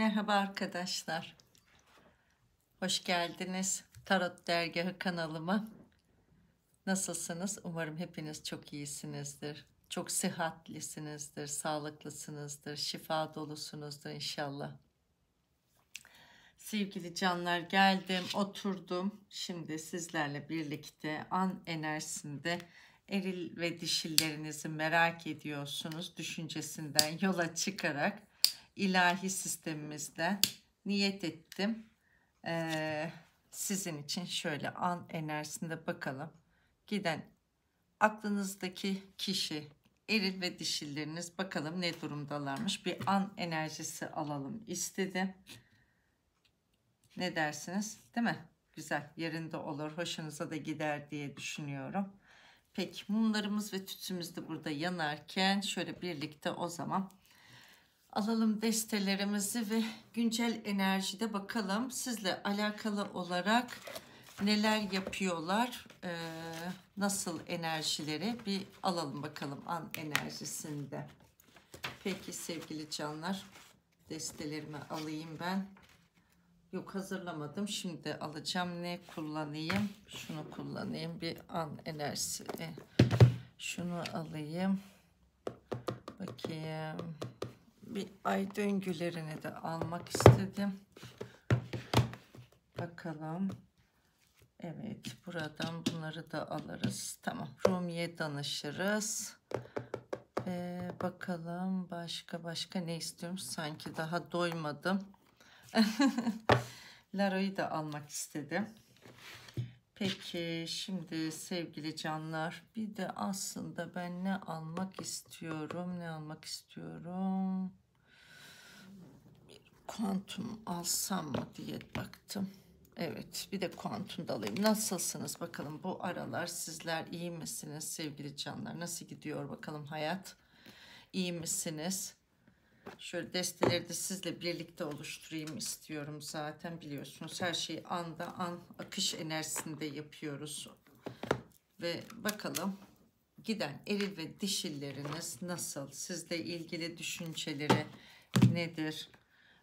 Merhaba arkadaşlar. Hoş geldiniz Tarot Dergahı kanalıma. Nasılsınız? Umarım hepiniz çok iyisinizdir. Çok sıhhatlisinizdir, sağlıklısınızdır, şifa dolusunuzdur inşallah. Sevgili canlar geldim, oturdum. Şimdi sizlerle birlikte an enerjisinde eril ve dişillerinizi merak ediyorsunuz düşüncesinden yola çıkarak ilahi sistemimizde niyet ettim. Ee, sizin için şöyle an enerjisinde bakalım. Giden aklınızdaki kişi, eril ve dişilleriniz bakalım ne durumdalarmış. Bir an enerjisi alalım istedim. Ne dersiniz? Değil mi? Güzel, yerinde olur, hoşunuza da gider diye düşünüyorum. Peki mumlarımız ve tütsümüz de burada yanarken şöyle birlikte o zaman alalım destelerimizi ve güncel enerjide bakalım sizle alakalı olarak neler yapıyorlar e, nasıl enerjileri bir alalım bakalım an enerjisinde peki sevgili canlar destelerimi alayım ben yok hazırlamadım şimdi alacağım ne kullanayım şunu kullanayım bir an enerjisi şunu alayım bakayım bir ay döngülerini de almak istedim. Bakalım. Evet buradan bunları da alırız. Tamam Rumi'ye danışırız. ve bakalım başka başka ne istiyorum? Sanki daha doymadım. Laro'yu da almak istedim. Peki şimdi sevgili canlar bir de aslında ben ne almak istiyorum ne almak istiyorum bir kuantum alsam mı diye baktım. Evet bir de kuantum da alayım. Nasılsınız bakalım bu aralar sizler iyi misiniz sevgili canlar nasıl gidiyor bakalım hayat iyi misiniz? Şöyle desteleri de sizle birlikte oluşturayım istiyorum zaten biliyorsunuz. Her şeyi anda an akış enerjisinde yapıyoruz. Ve bakalım giden eril ve dişilleriniz nasıl? Sizle ilgili düşünceleri nedir?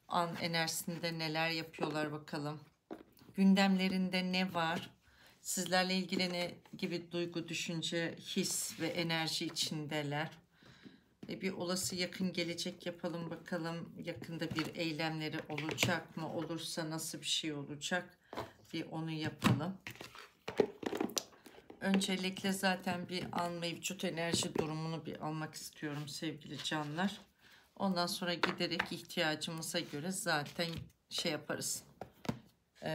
An enerjisinde neler yapıyorlar bakalım. Gündemlerinde ne var? Sizlerle ilgili ne gibi duygu, düşünce, his ve enerji içindeler? E, bir olası yakın gelecek yapalım bakalım yakında bir eylemleri olacak mı olursa nasıl bir şey olacak bir onu yapalım öncelikle zaten bir an mevcut enerji durumunu bir almak istiyorum sevgili canlar ondan sonra giderek ihtiyacımıza göre zaten şey yaparız e,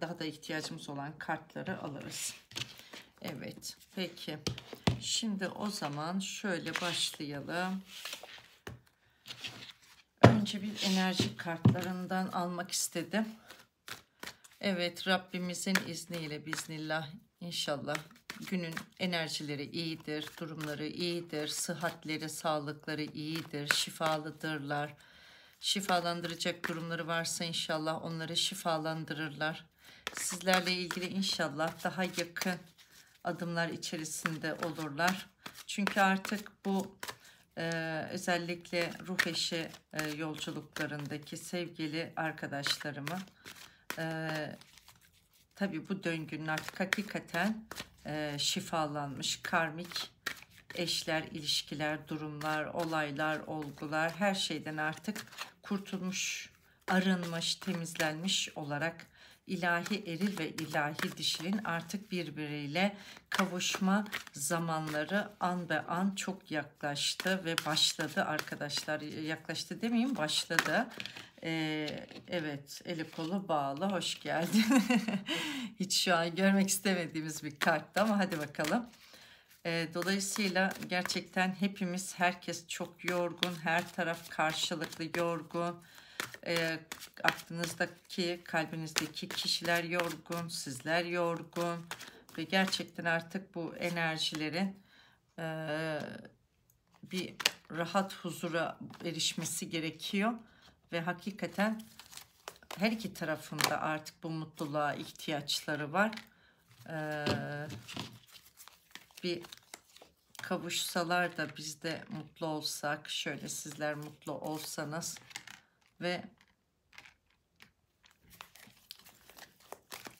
daha da ihtiyacımız olan kartları alırız evet peki Şimdi o zaman şöyle başlayalım. Önce bir enerji kartlarından almak istedim. Evet Rabbimizin izniyle biznillah inşallah günün enerjileri iyidir, durumları iyidir, sıhhatleri, sağlıkları iyidir, şifalıdırlar. Şifalandıracak durumları varsa inşallah onları şifalandırırlar. Sizlerle ilgili inşallah daha yakın adımlar içerisinde olurlar. Çünkü artık bu e, özellikle ruh eşi e, yolculuklarındaki sevgili arkadaşlarımı e, tabi bu döngünün artık hakikaten e, şifalanmış karmik eşler, ilişkiler, durumlar, olaylar, olgular her şeyden artık kurtulmuş, arınmış, temizlenmiş olarak ilahi eril ve ilahi dişilin artık birbiriyle kavuşma zamanları an be an çok yaklaştı ve başladı arkadaşlar. Yaklaştı demeyeyim başladı. Ee, evet eli kolu bağlı hoş geldin. Hiç şu an görmek istemediğimiz bir karttı ama hadi bakalım. Ee, dolayısıyla gerçekten hepimiz herkes çok yorgun her taraf karşılıklı yorgun e, aklınızdaki, kalbinizdeki kişiler yorgun, sizler yorgun ve gerçekten artık bu enerjilerin e, bir rahat huzura erişmesi gerekiyor ve hakikaten her iki tarafında artık bu mutluluğa ihtiyaçları var. Ee, bir kavuşsalar da biz de mutlu olsak, şöyle sizler mutlu olsanız ve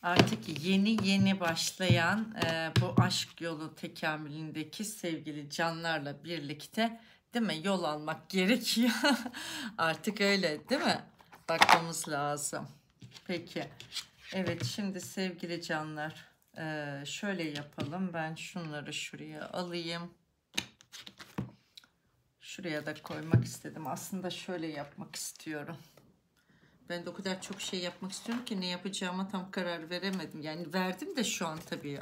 artık yeni yeni başlayan e, bu aşk yolu tekamülündeki sevgili canlarla birlikte değil mi yol almak gerekiyor artık öyle değil mi bakmamız lazım peki evet şimdi sevgili canlar e, şöyle yapalım ben şunları şuraya alayım Şuraya da koymak istedim. Aslında şöyle yapmak istiyorum. Ben de o kadar çok şey yapmak istiyorum ki ne yapacağıma tam karar veremedim. Yani verdim de şu an tabii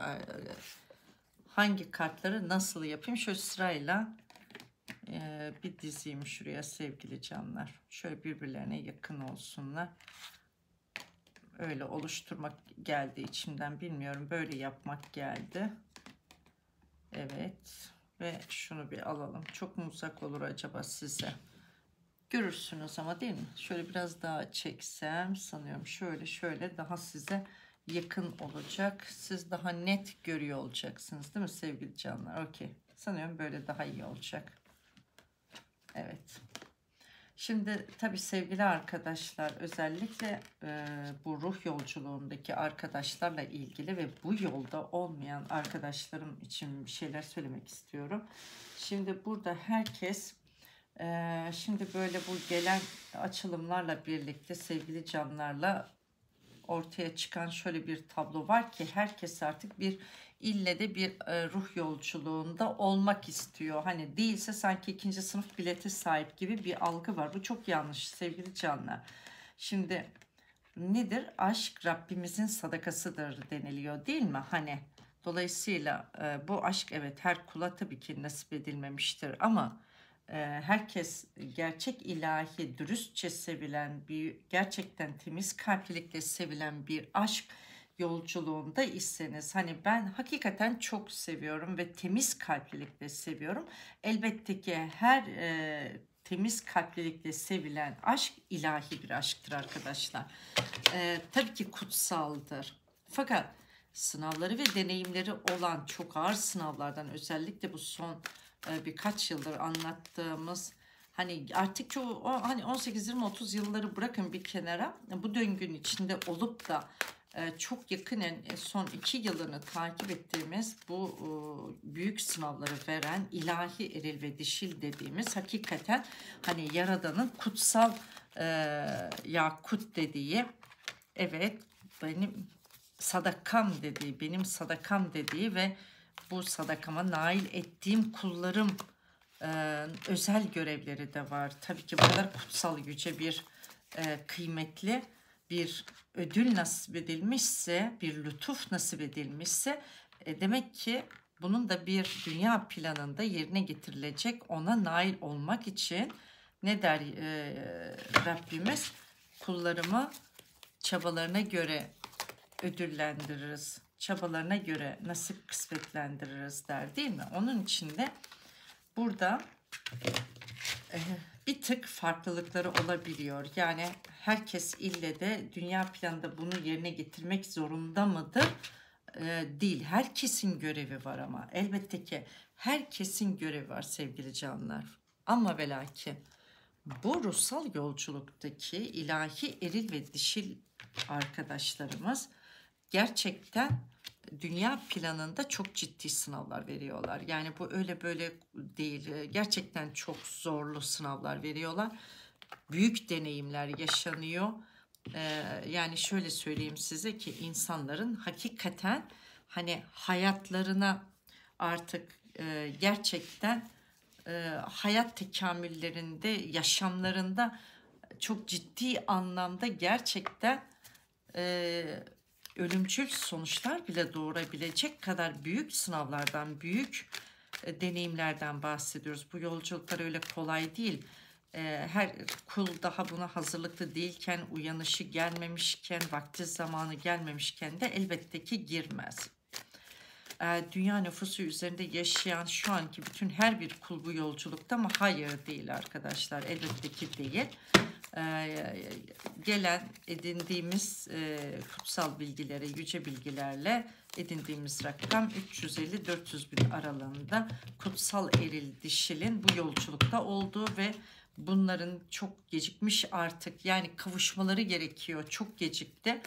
hangi kartları nasıl yapayım. Şöyle sırayla e, bir dizeyim şuraya sevgili canlar. Şöyle birbirlerine yakın olsunlar. Öyle oluşturmak geldi içimden bilmiyorum. Böyle yapmak geldi. Evet. Ve şunu bir alalım. Çok musak olur acaba size? Görürsünüz ama değil mi? Şöyle biraz daha çeksem sanıyorum. Şöyle şöyle daha size yakın olacak. Siz daha net görüyor olacaksınız değil mi sevgili canlar? Okey. Sanıyorum böyle daha iyi olacak. Evet. Şimdi tabi sevgili arkadaşlar özellikle e, bu ruh yolculuğundaki arkadaşlarla ilgili ve bu yolda olmayan arkadaşlarım için bir şeyler söylemek istiyorum. Şimdi burada herkes e, şimdi böyle bu gelen açılımlarla birlikte sevgili canlarla ortaya çıkan şöyle bir tablo var ki herkes artık bir ille de bir e, ruh yolculuğunda olmak istiyor. Hani değilse sanki ikinci sınıf bileti sahip gibi bir algı var. Bu çok yanlış sevgili canlar. Şimdi nedir? Aşk Rabbimizin sadakasıdır deniliyor değil mi? Hani dolayısıyla e, bu aşk evet her kula tabii ki nasip edilmemiştir ama e, herkes gerçek ilahi dürüstçe sevilen bir gerçekten temiz kalplilikle sevilen bir aşk yolculuğunda iseniz hani ben hakikaten çok seviyorum ve temiz kalplilikle seviyorum. Elbette ki her e, temiz kalplilikle sevilen aşk ilahi bir aşktır arkadaşlar. E, tabii ki kutsaldır. Fakat sınavları ve deneyimleri olan çok ağır sınavlardan özellikle bu son e, birkaç yıldır anlattığımız hani artık çoğu o, hani 18 20 30 yılları bırakın bir kenara bu döngünün içinde olup da ee, çok yakinen e, son iki yılını takip ettiğimiz bu e, büyük sınavları veren ilahi eril ve dişil dediğimiz hakikaten hani yaradanın kutsal e, yakut dediği evet benim sadakam dediği benim sadakam dediği ve bu sadakama nail ettiğim kullarım özel görevleri de var. Tabii ki bu kadar kutsal yüce bir kıymetli bir ödül nasip edilmişse, bir lütuf nasip edilmişse e, demek ki bunun da bir dünya planında yerine getirilecek ona nail olmak için ne der e, Rabbimiz? Kullarımı çabalarına göre ödüllendiririz. Çabalarına göre nasip kısmetlendiririz der değil mi? Onun için de burada e, bir tık farklılıkları olabiliyor. Yani herkes ille de dünya planında bunu yerine getirmek zorunda mıdır? Ee, değil. Herkesin görevi var ama. Elbette ki herkesin görevi var sevgili canlar. Ama ve bu ruhsal yolculuktaki ilahi eril ve dişil arkadaşlarımız gerçekten dünya planında çok ciddi sınavlar veriyorlar. Yani bu öyle böyle değil. Gerçekten çok zorlu sınavlar veriyorlar. Büyük deneyimler yaşanıyor. Ee, yani şöyle söyleyeyim size ki insanların hakikaten hani hayatlarına artık e, gerçekten e, hayat tekamüllerinde, yaşamlarında çok ciddi anlamda gerçekten e, ölümcül sonuçlar bile doğurabilecek kadar büyük sınavlardan, büyük e, deneyimlerden bahsediyoruz. Bu yolculuklar öyle kolay değil. E, her kul daha buna hazırlıklı değilken, uyanışı gelmemişken, vakti zamanı gelmemişken de elbette ki girmez. E, dünya nüfusu üzerinde yaşayan şu anki bütün her bir kul bu yolculukta mı? Hayır değil arkadaşlar. Elbette ki değil. E, gelen edindiğimiz e, kutsal bilgilere, yüce bilgilerle edindiğimiz rakam 350-400 bin aralığında kutsal eril dişilin bu yolculukta olduğu ve bunların çok gecikmiş artık yani kavuşmaları gerekiyor çok gecikti.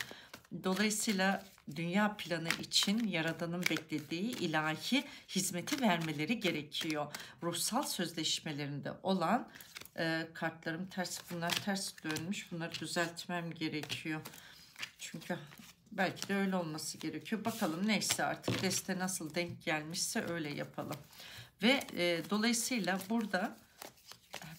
Dolayısıyla dünya planı için Yaradan'ın beklediği ilahi hizmeti vermeleri gerekiyor. Ruhsal sözleşmelerinde olan e, kartlarım ters bunlar ters dönmüş bunları düzeltmem gerekiyor. Çünkü belki de öyle olması gerekiyor. Bakalım neyse artık deste nasıl denk gelmişse öyle yapalım. Ve e, dolayısıyla burada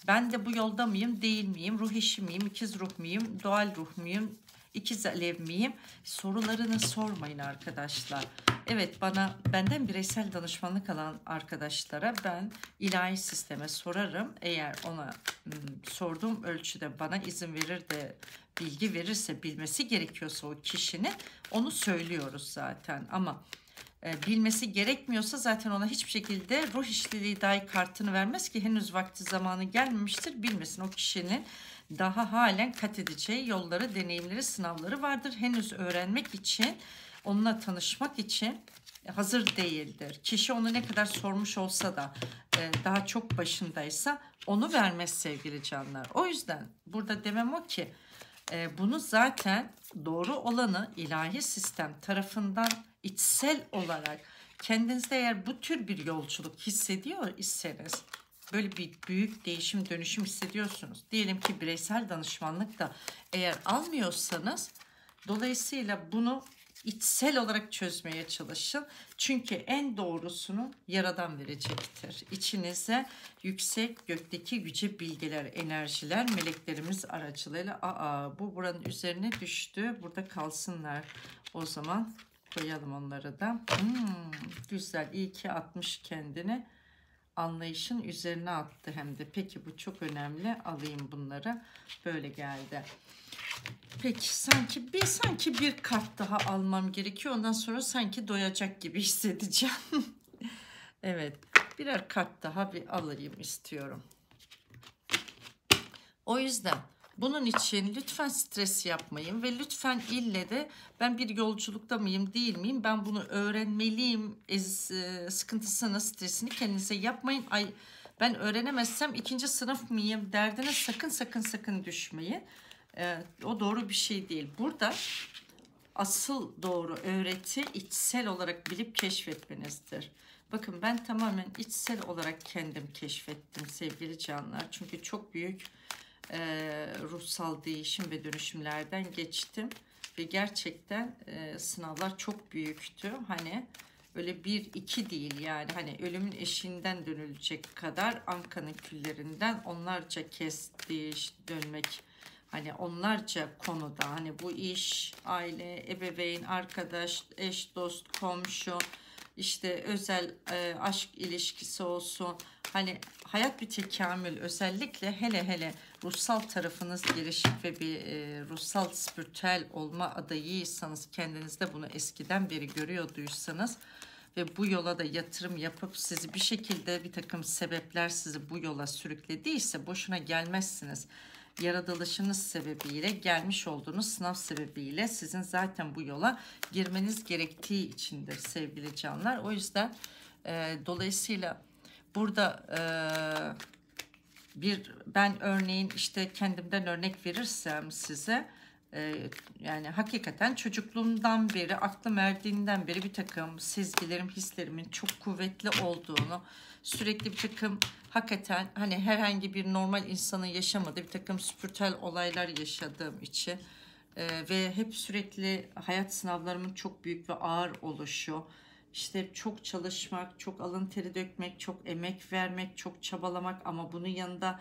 ben de bu yolda mıyım değil miyim ruh eşi miyim ikiz ruh muyum doğal ruh muyum İkiz alev miyim? Sorularını sormayın arkadaşlar. Evet bana benden bireysel danışmanlık alan arkadaşlara ben ilahi sisteme sorarım. Eğer ona ıı, sorduğum ölçüde bana izin verir de bilgi verirse bilmesi gerekiyorsa o kişinin onu söylüyoruz zaten ama e, bilmesi gerekmiyorsa zaten ona hiçbir şekilde ruh işliliği dahi kartını vermez ki henüz vakti zamanı gelmemiştir bilmesin o kişinin daha halen kat edeceği yolları, deneyimleri, sınavları vardır. Henüz öğrenmek için, onunla tanışmak için hazır değildir. Kişi onu ne kadar sormuş olsa da e, daha çok başındaysa onu vermez sevgili canlar. O yüzden burada demem o ki e, bunu zaten doğru olanı ilahi sistem tarafından içsel olarak kendinizde eğer bu tür bir yolculuk hissediyor iseniz böyle bir büyük değişim dönüşüm hissediyorsunuz. Diyelim ki bireysel danışmanlık da eğer almıyorsanız dolayısıyla bunu içsel olarak çözmeye çalışın. Çünkü en doğrusunu yaradan verecektir. İçinize yüksek gökteki yüce bilgiler, enerjiler meleklerimiz aracılığıyla aa bu buranın üzerine düştü. Burada kalsınlar. O zaman koyalım onları da. Hmm, güzel iyi ki atmış kendini anlayışın üzerine attı hem de. Peki bu çok önemli. Alayım bunları. Böyle geldi. Peki sanki bir sanki bir kart daha almam gerekiyor. Ondan sonra sanki doyacak gibi hissedeceğim. evet. Birer kart daha bir alayım istiyorum. O yüzden bunun için lütfen stres yapmayın ve lütfen ille de ben bir yolculukta mıyım değil miyim ben bunu öğrenmeliyim e, sıkıntısını stresini kendinize yapmayın. Ay ben öğrenemezsem ikinci sınıf mıyım derdine sakın sakın sakın düşmeyin. Ee, o doğru bir şey değil. Burada asıl doğru öğreti içsel olarak bilip keşfetmenizdir. Bakın ben tamamen içsel olarak kendim keşfettim sevgili canlar. Çünkü çok büyük e, ruhsal değişim ve dönüşümlerden geçtim. Ve gerçekten e, sınavlar çok büyüktü. Hani öyle bir iki değil yani hani ölümün eşiğinden dönülecek kadar Anka'nın küllerinden onlarca kez değiş dönmek hani onlarca konuda hani bu iş, aile, ebeveyn, arkadaş, eş, dost, komşu, işte özel e, aşk ilişkisi olsun. Hani hayat bir tekamül özellikle hele hele ruhsal tarafınız gelişik ve bir e, ruhsal spiritüel olma adayıysanız kendinizde bunu eskiden beri görüyorduysanız ve bu yola da yatırım yapıp sizi bir şekilde bir takım sebepler sizi bu yola sürüklediyse boşuna gelmezsiniz yaratılışınız sebebiyle gelmiş olduğunuz sınav sebebiyle sizin zaten bu yola girmeniz gerektiği içindir sevgili canlar. O yüzden e, dolayısıyla burada e, bir ben örneğin işte kendimden örnek verirsem size ee, yani hakikaten çocukluğumdan beri, aklım erdiğinden beri bir takım sezgilerim, hislerimin çok kuvvetli olduğunu, sürekli bir takım hakikaten hani herhangi bir normal insanın yaşamadığı bir takım spiritel olaylar yaşadığım için e, ve hep sürekli hayat sınavlarımın çok büyük ve ağır oluşu, işte çok çalışmak, çok alın teri dökmek, çok emek vermek, çok çabalamak ama bunun yanında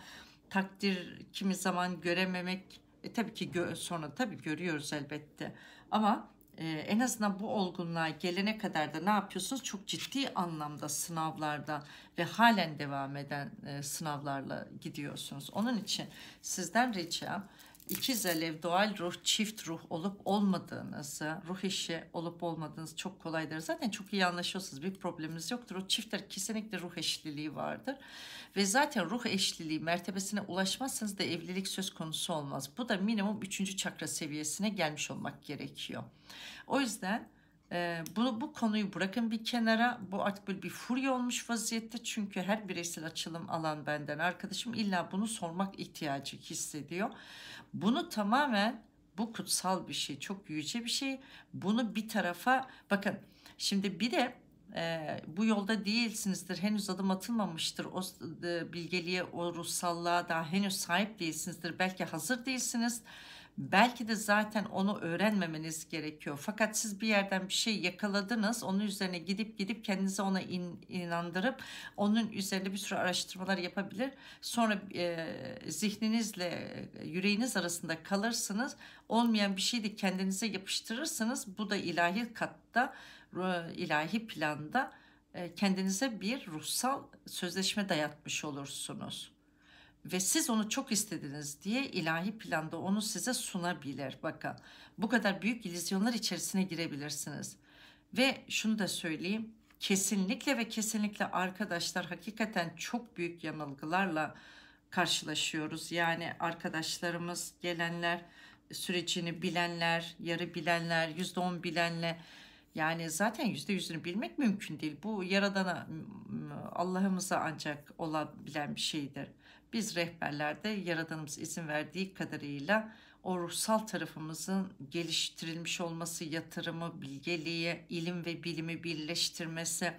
takdir kimi zaman görememek e, tabii ki sonra tabii görüyoruz elbette. Ama e, en azından bu olgunluğa gelene kadar da ne yapıyorsunuz? Çok ciddi anlamda sınavlarda ve halen devam eden e, sınavlarla gidiyorsunuz. Onun için sizden ricam İkiz alev doğal ruh çift ruh olup olmadığınızı, ruh işi olup olmadığınız çok kolaydır. Zaten çok iyi anlaşıyorsunuz. Bir probleminiz yoktur. O çiftler kesinlikle ruh eşliliği vardır. Ve zaten ruh eşliliği mertebesine ulaşmazsanız da evlilik söz konusu olmaz. Bu da minimum üçüncü çakra seviyesine gelmiş olmak gerekiyor. O yüzden e, bunu bu konuyu bırakın bir kenara. Bu artık böyle bir furya olmuş vaziyette. Çünkü her bireysel açılım alan benden arkadaşım illa bunu sormak ihtiyacı hissediyor. Bunu tamamen bu kutsal bir şey, çok yüce bir şey. Bunu bir tarafa bakın. Şimdi bir de e, bu yolda değilsinizdir, henüz adım atılmamıştır, o e, bilgeliğe, o ruhsallığa daha henüz sahip değilsinizdir, belki hazır değilsiniz. Belki de zaten onu öğrenmemeniz gerekiyor. Fakat siz bir yerden bir şey yakaladınız. Onun üzerine gidip gidip kendinize ona in, inandırıp onun üzerinde bir sürü araştırmalar yapabilir. Sonra e, zihninizle e, yüreğiniz arasında kalırsınız. Olmayan bir şeyi de kendinize yapıştırırsınız. Bu da ilahi katta, e, ilahi planda e, kendinize bir ruhsal sözleşme dayatmış olursunuz ve siz onu çok istediniz diye ilahi planda onu size sunabilir. Bakın bu kadar büyük ilizyonlar içerisine girebilirsiniz. Ve şunu da söyleyeyim. Kesinlikle ve kesinlikle arkadaşlar hakikaten çok büyük yanılgılarla karşılaşıyoruz. Yani arkadaşlarımız gelenler sürecini bilenler, yarı bilenler, yüzde on bilenle yani zaten yüzde yüzünü bilmek mümkün değil. Bu yaradana Allah'ımıza ancak olabilen bir şeydir. Biz rehberlerde Yaradanımız izin verdiği kadarıyla o ruhsal tarafımızın geliştirilmiş olması, yatırımı, bilgeliği, ilim ve bilimi birleştirmesi,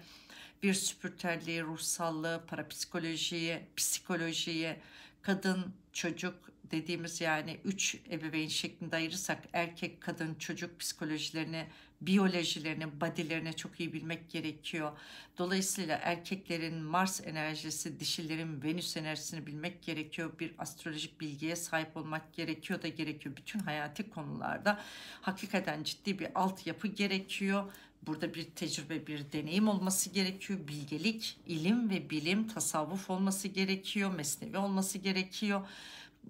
bir süpürterliği, ruhsallığı, parapsikolojiyi, psikolojiyi, kadın, çocuk dediğimiz yani üç ebeveyn şeklinde ayırırsak erkek, kadın, çocuk psikolojilerini biyolojilerini, badilerini çok iyi bilmek gerekiyor. Dolayısıyla erkeklerin Mars enerjisi, dişilerin Venüs enerjisini bilmek gerekiyor. Bir astrolojik bilgiye sahip olmak gerekiyor da gerekiyor. Bütün hayati konularda hakikaten ciddi bir altyapı gerekiyor. Burada bir tecrübe, bir deneyim olması gerekiyor. Bilgelik, ilim ve bilim, tasavvuf olması gerekiyor. Mesnevi olması gerekiyor.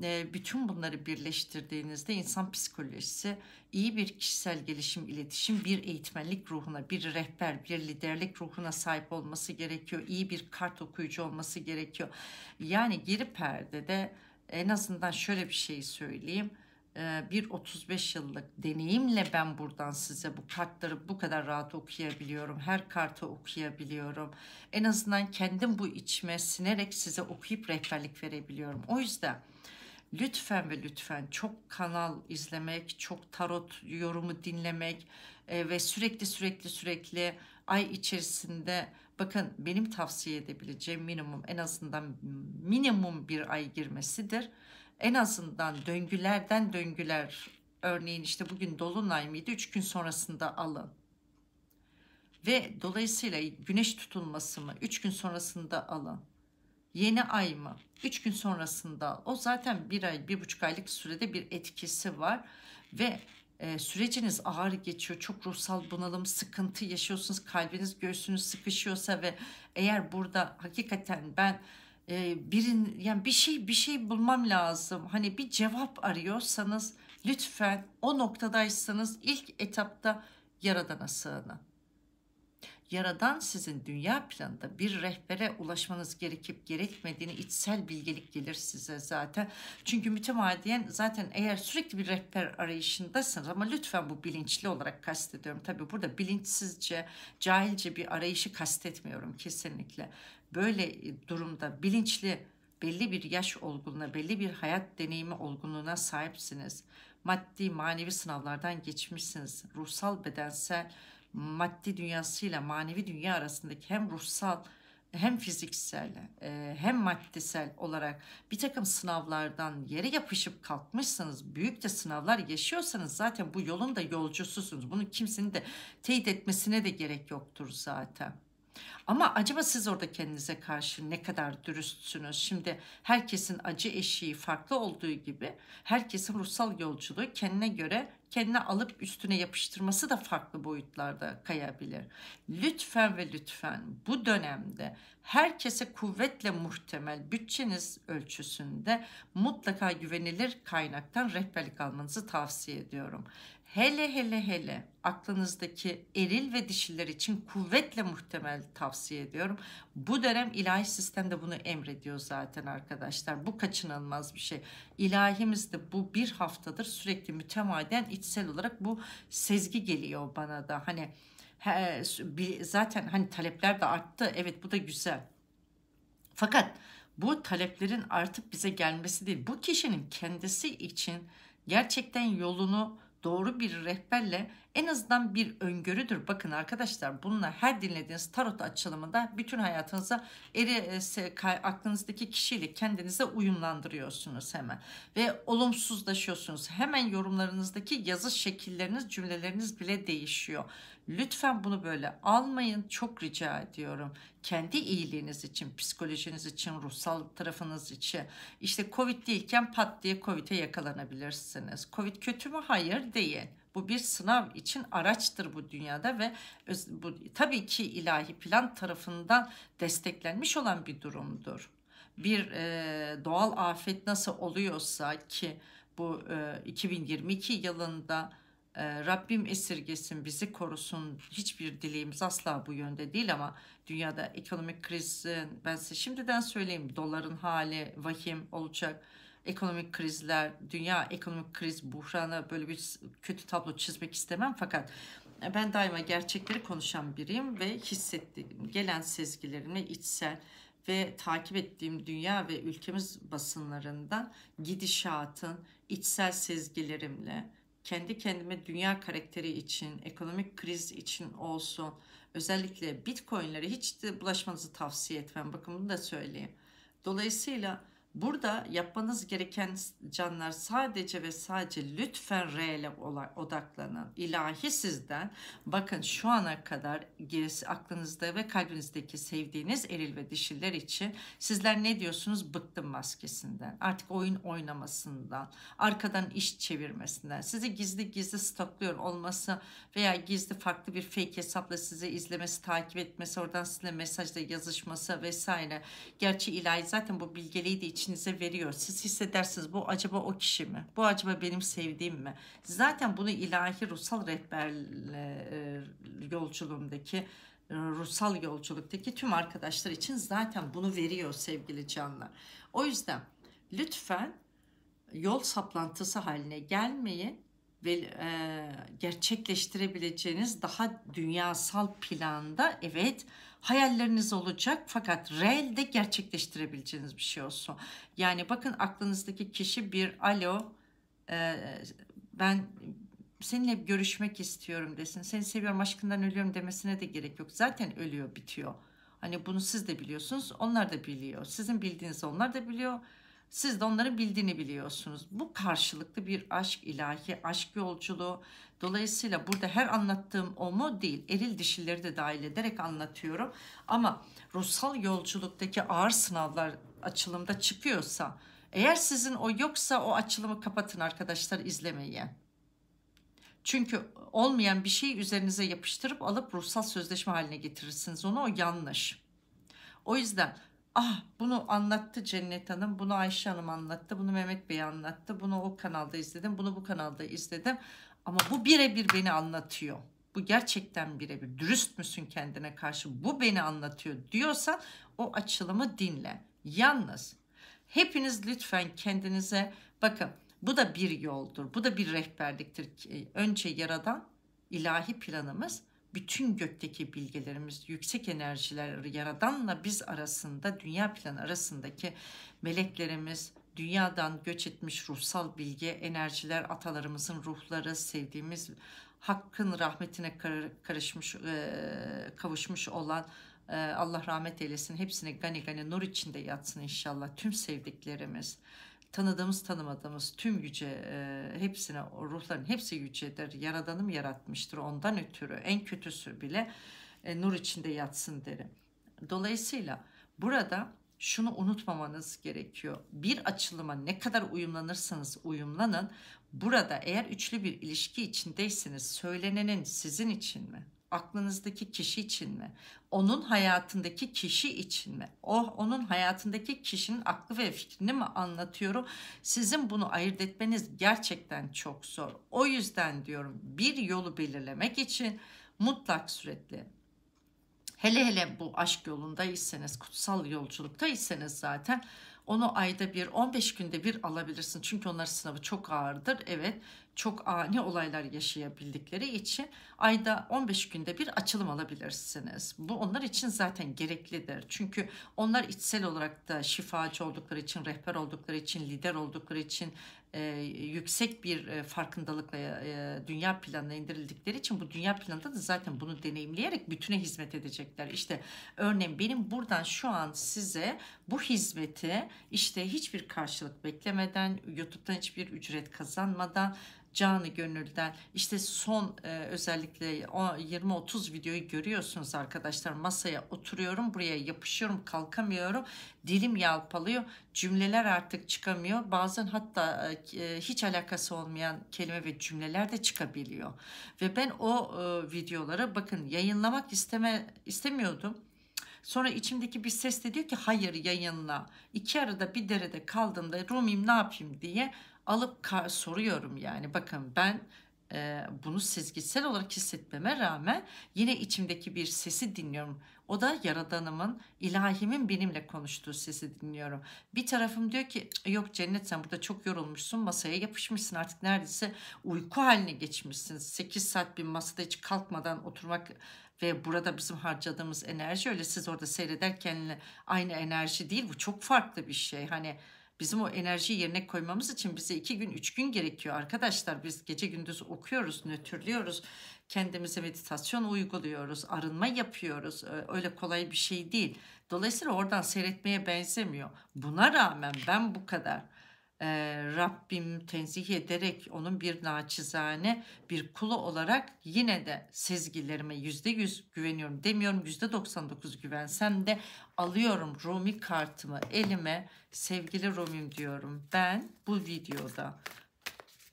E, bütün bunları birleştirdiğinizde insan psikolojisi iyi bir kişisel gelişim, iletişim, bir eğitmenlik ruhuna, bir rehber, bir liderlik ruhuna sahip olması gerekiyor. İyi bir kart okuyucu olması gerekiyor. Yani geri perdede en azından şöyle bir şey söyleyeyim e, bir 35 yıllık deneyimle ben buradan size bu kartları bu kadar rahat okuyabiliyorum. Her kartı okuyabiliyorum. En azından kendim bu içime sinerek size okuyup rehberlik verebiliyorum. O yüzden lütfen ve lütfen çok kanal izlemek, çok tarot yorumu dinlemek e, ve sürekli sürekli sürekli ay içerisinde bakın benim tavsiye edebileceğim minimum en azından minimum bir ay girmesidir. En azından döngülerden döngüler örneğin işte bugün dolunay mıydı 3 gün sonrasında alın. Ve dolayısıyla güneş tutulması mı 3 gün sonrasında alın Yeni ay mı? 3 gün sonrasında O zaten bir ay, bir buçuk aylık sürede bir etkisi var. Ve e, süreciniz ağır geçiyor. Çok ruhsal bunalım, sıkıntı yaşıyorsunuz. Kalbiniz, göğsünüz sıkışıyorsa ve eğer burada hakikaten ben e, birin yani bir şey bir şey bulmam lazım. Hani bir cevap arıyorsanız lütfen o noktadaysanız ilk etapta yaradana sığının. Yaradan sizin dünya planında bir rehbere ulaşmanız gerekip gerekmediğini içsel bilgelik gelir size zaten. Çünkü mütemadiyen zaten eğer sürekli bir rehber arayışındasınız ama lütfen bu bilinçli olarak kastediyorum. Tabi burada bilinçsizce, cahilce bir arayışı kastetmiyorum kesinlikle. Böyle e, durumda bilinçli belli bir yaş olgunluğuna, belli bir hayat deneyimi olgunluğuna sahipsiniz. Maddi, manevi sınavlardan geçmişsiniz. Ruhsal, bedensel, maddi dünyasıyla manevi dünya arasındaki hem ruhsal hem fiziksel e, hem maddesel olarak bir takım sınavlardan yere yapışıp kalkmışsanız büyük de sınavlar yaşıyorsanız zaten bu yolun da yolcususunuz. Bunu kimsenin de teyit etmesine de gerek yoktur zaten. Ama acaba siz orada kendinize karşı ne kadar dürüstsünüz? Şimdi herkesin acı eşiği farklı olduğu gibi herkesin ruhsal yolculuğu kendine göre kendine alıp üstüne yapıştırması da farklı boyutlarda kayabilir. Lütfen ve lütfen bu dönemde herkese kuvvetle muhtemel bütçeniz ölçüsünde mutlaka güvenilir kaynaktan rehberlik almanızı tavsiye ediyorum hele hele hele aklınızdaki eril ve dişiler için kuvvetle muhtemel tavsiye ediyorum. Bu dönem ilahi sistem de bunu emrediyor zaten arkadaşlar. Bu kaçınılmaz bir şey. İlahimiz de bu bir haftadır sürekli mütemaden içsel olarak bu sezgi geliyor bana da. Hani he, zaten hani talepler de arttı. Evet bu da güzel. Fakat bu taleplerin artık bize gelmesi değil. Bu kişinin kendisi için gerçekten yolunu doğru bir rehberle en azından bir öngörüdür. Bakın arkadaşlar bununla her dinlediğiniz tarot açılımında bütün hayatınıza eri, e, aklınızdaki kişiyle kendinize uyumlandırıyorsunuz hemen. Ve olumsuzlaşıyorsunuz. Hemen yorumlarınızdaki yazı şekilleriniz cümleleriniz bile değişiyor. Lütfen bunu böyle almayın çok rica ediyorum. Kendi iyiliğiniz için, psikolojiniz için, ruhsal tarafınız için. İşte Covid değilken pat diye Covid'e yakalanabilirsiniz. Covid kötü mü? Hayır değil. Bu bir sınav için araçtır bu dünyada ve bu tabii ki ilahi plan tarafından desteklenmiş olan bir durumdur. Bir e, doğal afet nasıl oluyorsa ki bu e, 2022 yılında ee, Rabbim esirgesin bizi korusun hiçbir dileğimiz asla bu yönde değil ama dünyada ekonomik krizin ben size şimdiden söyleyeyim doların hali vahim olacak ekonomik krizler dünya ekonomik kriz buhranı böyle bir kötü tablo çizmek istemem fakat ben daima gerçekleri konuşan biriyim ve hissettiğim gelen sezgilerimi içsel ve takip ettiğim dünya ve ülkemiz basınlarından gidişatın içsel sezgilerimle kendi kendime dünya karakteri için, ekonomik kriz için olsun, özellikle bitcoinlere hiç de bulaşmanızı tavsiye etmem. Bakın bunu da söyleyeyim. Dolayısıyla Burada yapmanız gereken canlar sadece ve sadece lütfen R ile odaklanın. İlahi sizden bakın şu ana kadar gerisi aklınızda ve kalbinizdeki sevdiğiniz eril ve dişiler için sizler ne diyorsunuz? Bıktım maskesinden, artık oyun oynamasından, arkadan iş çevirmesinden, sizi gizli gizli stokluyor olması veya gizli farklı bir fake hesapla sizi izlemesi, takip etmesi, oradan sizinle mesajla yazışması vesaire. Gerçi ilahi zaten bu bilgeliği bilgeliydi içinize veriyor. Siz hissedersiniz bu acaba o kişi mi? Bu acaba benim sevdiğim mi? Zaten bunu ilahi ruhsal rehber e, yolculuğumdaki e, ruhsal yolculuktaki tüm arkadaşlar için zaten bunu veriyor sevgili canlar. O yüzden lütfen yol saplantısı haline gelmeyin ve e, gerçekleştirebileceğiniz daha dünyasal planda evet hayalleriniz olacak fakat realde gerçekleştirebileceğiniz bir şey olsun. Yani bakın aklınızdaki kişi bir alo e, ben seninle görüşmek istiyorum desin. Seni seviyorum aşkından ölüyorum demesine de gerek yok. Zaten ölüyor bitiyor. Hani bunu siz de biliyorsunuz onlar da biliyor. Sizin bildiğiniz onlar da biliyor. Siz de onların bildiğini biliyorsunuz. Bu karşılıklı bir aşk ilahi, aşk yolculuğu Dolayısıyla burada her anlattığım o mu değil. Eril dişileri de dahil ederek anlatıyorum. Ama ruhsal yolculuktaki ağır sınavlar açılımda çıkıyorsa eğer sizin o yoksa o açılımı kapatın arkadaşlar izlemeyin. Çünkü olmayan bir şeyi üzerinize yapıştırıp alıp ruhsal sözleşme haline getirirsiniz onu o yanlış. O yüzden ah bunu anlattı Cennet Hanım, bunu Ayşe Hanım anlattı, bunu Mehmet Bey anlattı, bunu o kanalda izledim, bunu bu kanalda izledim. Ama bu birebir beni anlatıyor. Bu gerçekten birebir. Dürüst müsün kendine karşı? Bu beni anlatıyor diyorsan o açılımı dinle. Yalnız hepiniz lütfen kendinize bakın. Bu da bir yoldur. Bu da bir rehberliktir. Önce yaradan ilahi planımız bütün gökteki bilgelerimiz, yüksek enerjiler, yaradanla biz arasında, dünya planı arasındaki meleklerimiz, dünyadan göç etmiş ruhsal bilgi enerjiler, atalarımızın ruhları, sevdiğimiz hakkın rahmetine karışmış, kavuşmuş olan Allah rahmet eylesin. hepsine gani gani nur içinde yatsın inşallah. Tüm sevdiklerimiz, tanıdığımız tanımadığımız tüm yüce hepsine, ruhların hepsi yücedir. Yaradanım yaratmıştır ondan ötürü. En kötüsü bile nur içinde yatsın derim. Dolayısıyla burada şunu unutmamanız gerekiyor. Bir açılıma ne kadar uyumlanırsanız uyumlanın. Burada eğer üçlü bir ilişki içindeyseniz söylenenin sizin için mi? Aklınızdaki kişi için mi? Onun hayatındaki kişi için mi? O oh, onun hayatındaki kişinin aklı ve fikrini mi anlatıyorum? Sizin bunu ayırt etmeniz gerçekten çok zor. O yüzden diyorum bir yolu belirlemek için mutlak suretle. Hele hele bu aşk yolundaysanız, kutsal yolculuktaysanız zaten onu ayda bir, 15 günde bir alabilirsin. Çünkü onların sınavı çok ağırdır. Evet, çok ani olaylar yaşayabildikleri için ayda 15 günde bir açılım alabilirsiniz. Bu onlar için zaten gereklidir. Çünkü onlar içsel olarak da şifacı oldukları için, rehber oldukları için, lider oldukları için, e, yüksek bir e, farkındalıkla e, dünya planına indirildikleri için bu dünya planında da zaten bunu deneyimleyerek bütüne hizmet edecekler. İşte örneğin benim buradan şu an size bu hizmeti işte hiçbir karşılık beklemeden, YouTube'dan hiçbir ücret kazanmadan canı gönülden işte son e, özellikle 20-30 videoyu görüyorsunuz arkadaşlar masaya oturuyorum buraya yapışıyorum kalkamıyorum dilim yalpalıyor cümleler artık çıkamıyor bazen hatta e, e, hiç alakası olmayan kelime ve cümleler de çıkabiliyor ve ben o e, videoları bakın yayınlamak isteme istemiyordum Sonra içimdeki bir ses de diyor ki hayır yayınla. İki arada bir derede kaldığımda Rumim ne yapayım diye alıp soruyorum yani bakın ben e, bunu sezgisel olarak hissetmeme rağmen yine içimdeki bir sesi dinliyorum. O da yaradanımın, ilahimin benimle konuştuğu sesi dinliyorum. Bir tarafım diyor ki yok Cennet sen burada çok yorulmuşsun masaya yapışmışsın artık neredeyse uyku haline geçmişsin. 8 saat bir masada hiç kalkmadan oturmak ve burada bizim harcadığımız enerji öyle siz orada seyrederken aynı enerji değil bu çok farklı bir şey. Hani Bizim o enerjiyi yerine koymamız için bize iki gün, üç gün gerekiyor arkadaşlar. Biz gece gündüz okuyoruz, nötrlüyoruz. Kendimize meditasyon uyguluyoruz, arınma yapıyoruz. Öyle kolay bir şey değil. Dolayısıyla oradan seyretmeye benzemiyor. Buna rağmen ben bu kadar e, Rabbim tenzih ederek onun bir naçizane bir kulu olarak yine de sezgilerime yüzde yüz güveniyorum demiyorum yüzde doksan dokuz güvensem de alıyorum Rumi kartımı elime sevgili Rumim diyorum ben bu videoda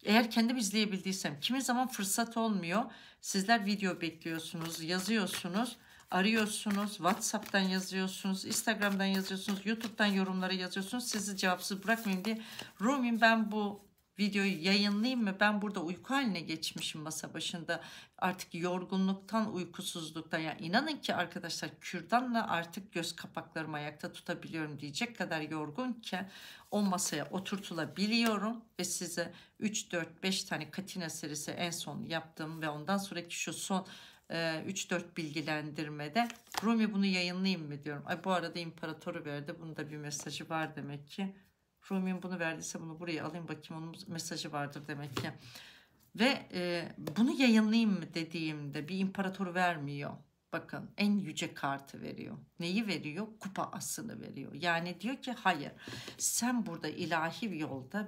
eğer kendim izleyebildiysem kimi zaman fırsat olmuyor sizler video bekliyorsunuz yazıyorsunuz arıyorsunuz, WhatsApp'tan yazıyorsunuz, Instagram'dan yazıyorsunuz, YouTube'dan yorumlara yazıyorsunuz. Sizi cevapsız bırakmayayım diye. Rumin ben bu videoyu yayınlayayım mı? Ben burada uyku haline geçmişim masa başında. Artık yorgunluktan, uykusuzluktan. Ya yani inanın ki arkadaşlar kürdanla artık göz kapaklarımı ayakta tutabiliyorum diyecek kadar yorgun ki o masaya oturtulabiliyorum ve size 3 4 5 tane Katina serisi en son yaptığım ve ondan sonraki şu son e, 3-4 bilgilendirmede Rumi bunu yayınlayayım mı diyorum. Ay bu arada imparatoru verdi. Bunun da bir mesajı var demek ki. Rumi bunu verdiyse bunu buraya alayım bakayım onun mesajı vardır demek ki. Ve e, bunu yayınlayayım mı dediğimde bir imparatoru vermiyor. Bakın en yüce kartı veriyor. Neyi veriyor? Kupa asını veriyor. Yani diyor ki hayır sen burada ilahi bir yolda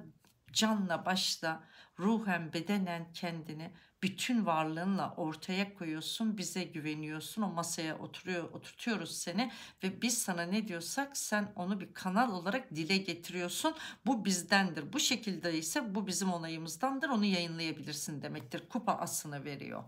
canla başla ruhen bedenen kendini bütün varlığınla ortaya koyuyorsun, bize güveniyorsun, o masaya oturuyor, oturtuyoruz seni ve biz sana ne diyorsak sen onu bir kanal olarak dile getiriyorsun. Bu bizdendir. Bu şekilde ise bu bizim onayımızdandır. Onu yayınlayabilirsin demektir. Kupa asını veriyor.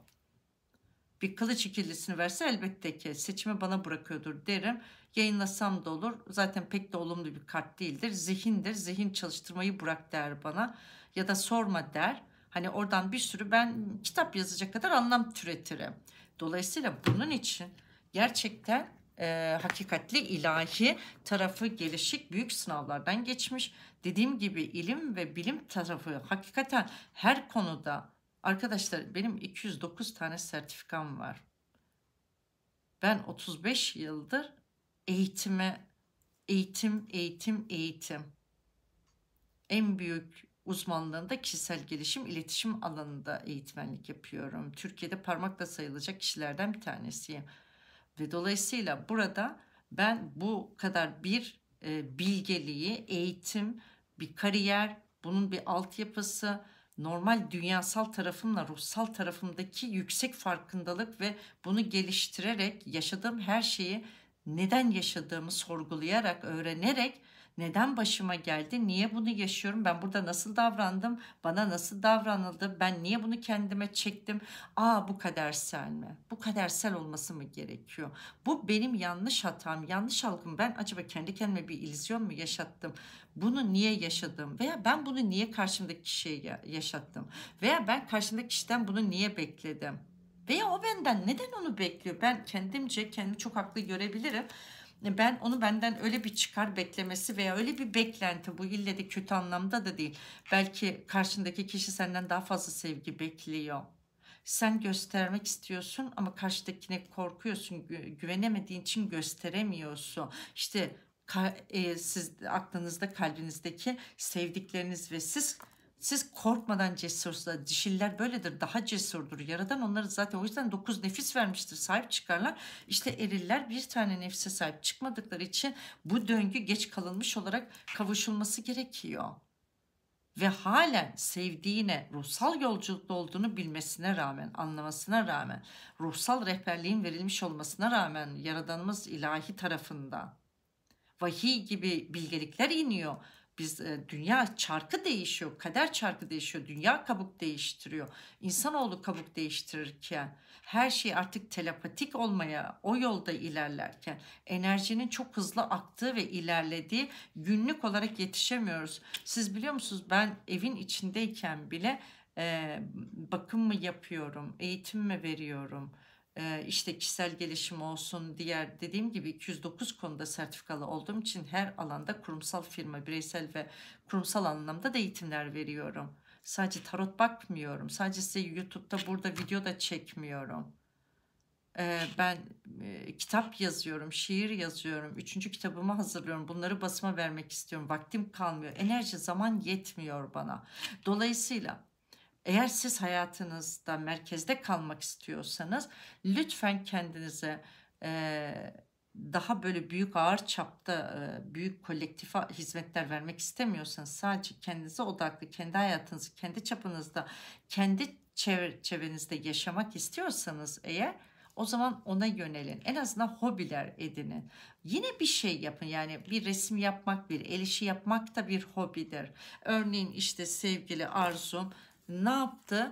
Bir kılıç ikilisini verse elbette ki seçimi bana bırakıyordur derim. Yayınlasam da olur. Zaten pek de olumlu bir kart değildir. Zihindir. Zihin çalıştırmayı bırak der bana. Ya da sorma der Hani oradan bir sürü ben kitap yazacak kadar anlam türetirim. Dolayısıyla bunun için gerçekten e, hakikatli ilahi tarafı gelişik büyük sınavlardan geçmiş. Dediğim gibi ilim ve bilim tarafı hakikaten her konuda arkadaşlar benim 209 tane sertifikam var. Ben 35 yıldır eğitime eğitim eğitim eğitim en büyük uzmanlığında kişisel gelişim iletişim alanında eğitmenlik yapıyorum. Türkiye'de parmakla sayılacak kişilerden bir tanesiyim. Ve dolayısıyla burada ben bu kadar bir e, bilgeliği, eğitim, bir kariyer, bunun bir altyapısı, normal dünyasal tarafımla ruhsal tarafımdaki yüksek farkındalık ve bunu geliştirerek yaşadığım her şeyi neden yaşadığımı sorgulayarak, öğrenerek neden başıma geldi? Niye bunu yaşıyorum? Ben burada nasıl davrandım? Bana nasıl davranıldı? Ben niye bunu kendime çektim? Aa bu kadersel mi? Bu kadersel olması mı gerekiyor? Bu benim yanlış hatam, yanlış algım. Ben acaba kendi kendime bir illüzyon mu yaşattım? Bunu niye yaşadım? Veya ben bunu niye karşımdaki kişiye yaşattım? Veya ben karşımdaki kişiden bunu niye bekledim? Veya o benden neden onu bekliyor? Ben kendimce kendimi çok haklı görebilirim. E, ben onu benden öyle bir çıkar beklemesi veya öyle bir beklenti bu ille de kötü anlamda da değil. Belki karşındaki kişi senden daha fazla sevgi bekliyor. Sen göstermek istiyorsun ama karşıdakine korkuyorsun, güvenemediğin için gösteremiyorsun. İşte e, siz aklınızda, kalbinizdeki sevdikleriniz ve siz siz korkmadan cesursa dişiller böyledir daha cesurdur. Yaradan onları zaten o yüzden dokuz nefis vermiştir sahip çıkarlar. İşte eriller bir tane nefse sahip çıkmadıkları için bu döngü geç kalınmış olarak kavuşulması gerekiyor. Ve halen sevdiğine ruhsal yolculukta olduğunu bilmesine rağmen, anlamasına rağmen, ruhsal rehberliğin verilmiş olmasına rağmen Yaradanımız ilahi tarafından vahiy gibi bilgelikler iniyor biz e, dünya çarkı değişiyor, kader çarkı değişiyor, dünya kabuk değiştiriyor. İnsanoğlu kabuk değiştirirken her şey artık telepatik olmaya o yolda ilerlerken enerjinin çok hızlı aktığı ve ilerlediği günlük olarak yetişemiyoruz. Siz biliyor musunuz ben evin içindeyken bile e, bakım mı yapıyorum, eğitim mi veriyorum, e, işte kişisel gelişim olsun diğer dediğim gibi 209 konuda sertifikalı olduğum için her alanda kurumsal firma bireysel ve kurumsal anlamda da eğitimler veriyorum. Sadece tarot bakmıyorum. Sadece size YouTube'da burada video da çekmiyorum. E, ben e, kitap yazıyorum, şiir yazıyorum, üçüncü kitabımı hazırlıyorum. Bunları basıma vermek istiyorum. Vaktim kalmıyor. Enerji, zaman yetmiyor bana. Dolayısıyla eğer siz hayatınızda merkezde kalmak istiyorsanız lütfen kendinize e, daha böyle büyük ağır çapta e, büyük kolektife hizmetler vermek istemiyorsanız sadece kendinize odaklı, kendi hayatınızı kendi çapınızda, kendi çevre, çevrenizde yaşamak istiyorsanız eğer o zaman ona yönelin. En azından hobiler edinin. Yine bir şey yapın. Yani bir resim yapmak, bir el işi yapmak da bir hobidir. Örneğin işte sevgili Arzum ne yaptı?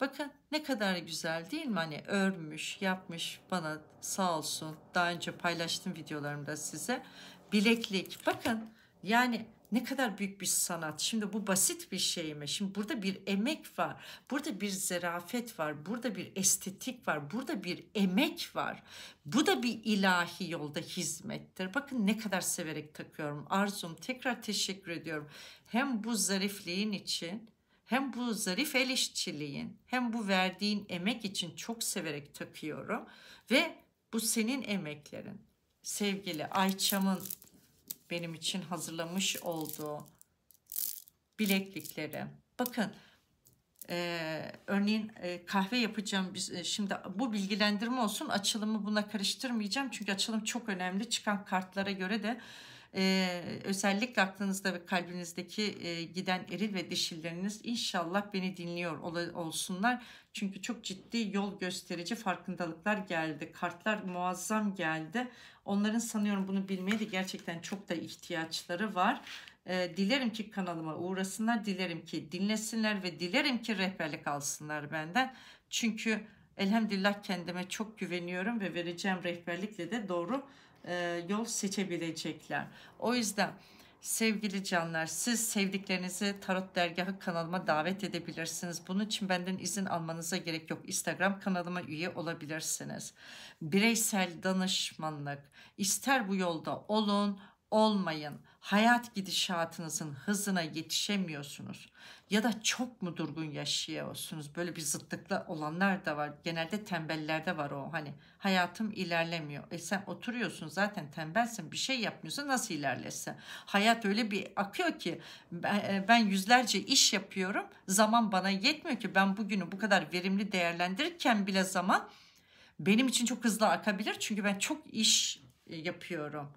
Bakın ne kadar güzel değil mi? Hani örmüş, yapmış bana sağ olsun. Daha önce paylaştım videolarımda size. Bileklik. Bakın yani ne kadar büyük bir sanat. Şimdi bu basit bir şey mi? Şimdi burada bir emek var. Burada bir zerafet var. Burada bir estetik var. Burada bir emek var. Bu da bir ilahi yolda hizmettir. Bakın ne kadar severek takıyorum. Arzum tekrar teşekkür ediyorum. Hem bu zarifliğin için hem bu zarif el işçiliğin hem bu verdiğin emek için çok severek takıyorum. Ve bu senin emeklerin. Sevgili Ayça'mın benim için hazırlamış olduğu bileklikleri. Bakın ee, örneğin e, kahve yapacağım biz e, şimdi bu bilgilendirme olsun açılımı buna karıştırmayacağım çünkü açılım çok önemli çıkan kartlara göre de e, özellikle aklınızda ve kalbinizdeki e, giden eril ve dişilleriniz inşallah beni dinliyor ol, olsunlar. Çünkü çok ciddi yol gösterici farkındalıklar geldi. Kartlar muazzam geldi. Onların sanıyorum bunu bilmeye de gerçekten çok da ihtiyaçları var. E, dilerim ki kanalıma uğrasınlar, dilerim ki dinlesinler ve dilerim ki rehberlik alsınlar benden. Çünkü elhamdülillah kendime çok güveniyorum ve vereceğim rehberlikle de doğru e, yol seçebilecekler. O yüzden sevgili canlar siz sevdiklerinizi Tarot Dergahı kanalıma davet edebilirsiniz. Bunun için benden izin almanıza gerek yok. Instagram kanalıma üye olabilirsiniz. Bireysel danışmanlık ister bu yolda olun olmayın hayat gidişatınızın hızına yetişemiyorsunuz ya da çok mu durgun yaşıyorsunuz? Böyle bir zıtlıkla olanlar da var. Genelde tembellerde var o hani hayatım ilerlemiyor. E sen oturuyorsun zaten tembelsin bir şey yapmıyorsun nasıl ilerlese? Hayat öyle bir akıyor ki e, ben yüzlerce iş yapıyorum zaman bana yetmiyor ki ben bugünü bu kadar verimli değerlendirirken bile zaman benim için çok hızlı akabilir çünkü ben çok iş e, yapıyorum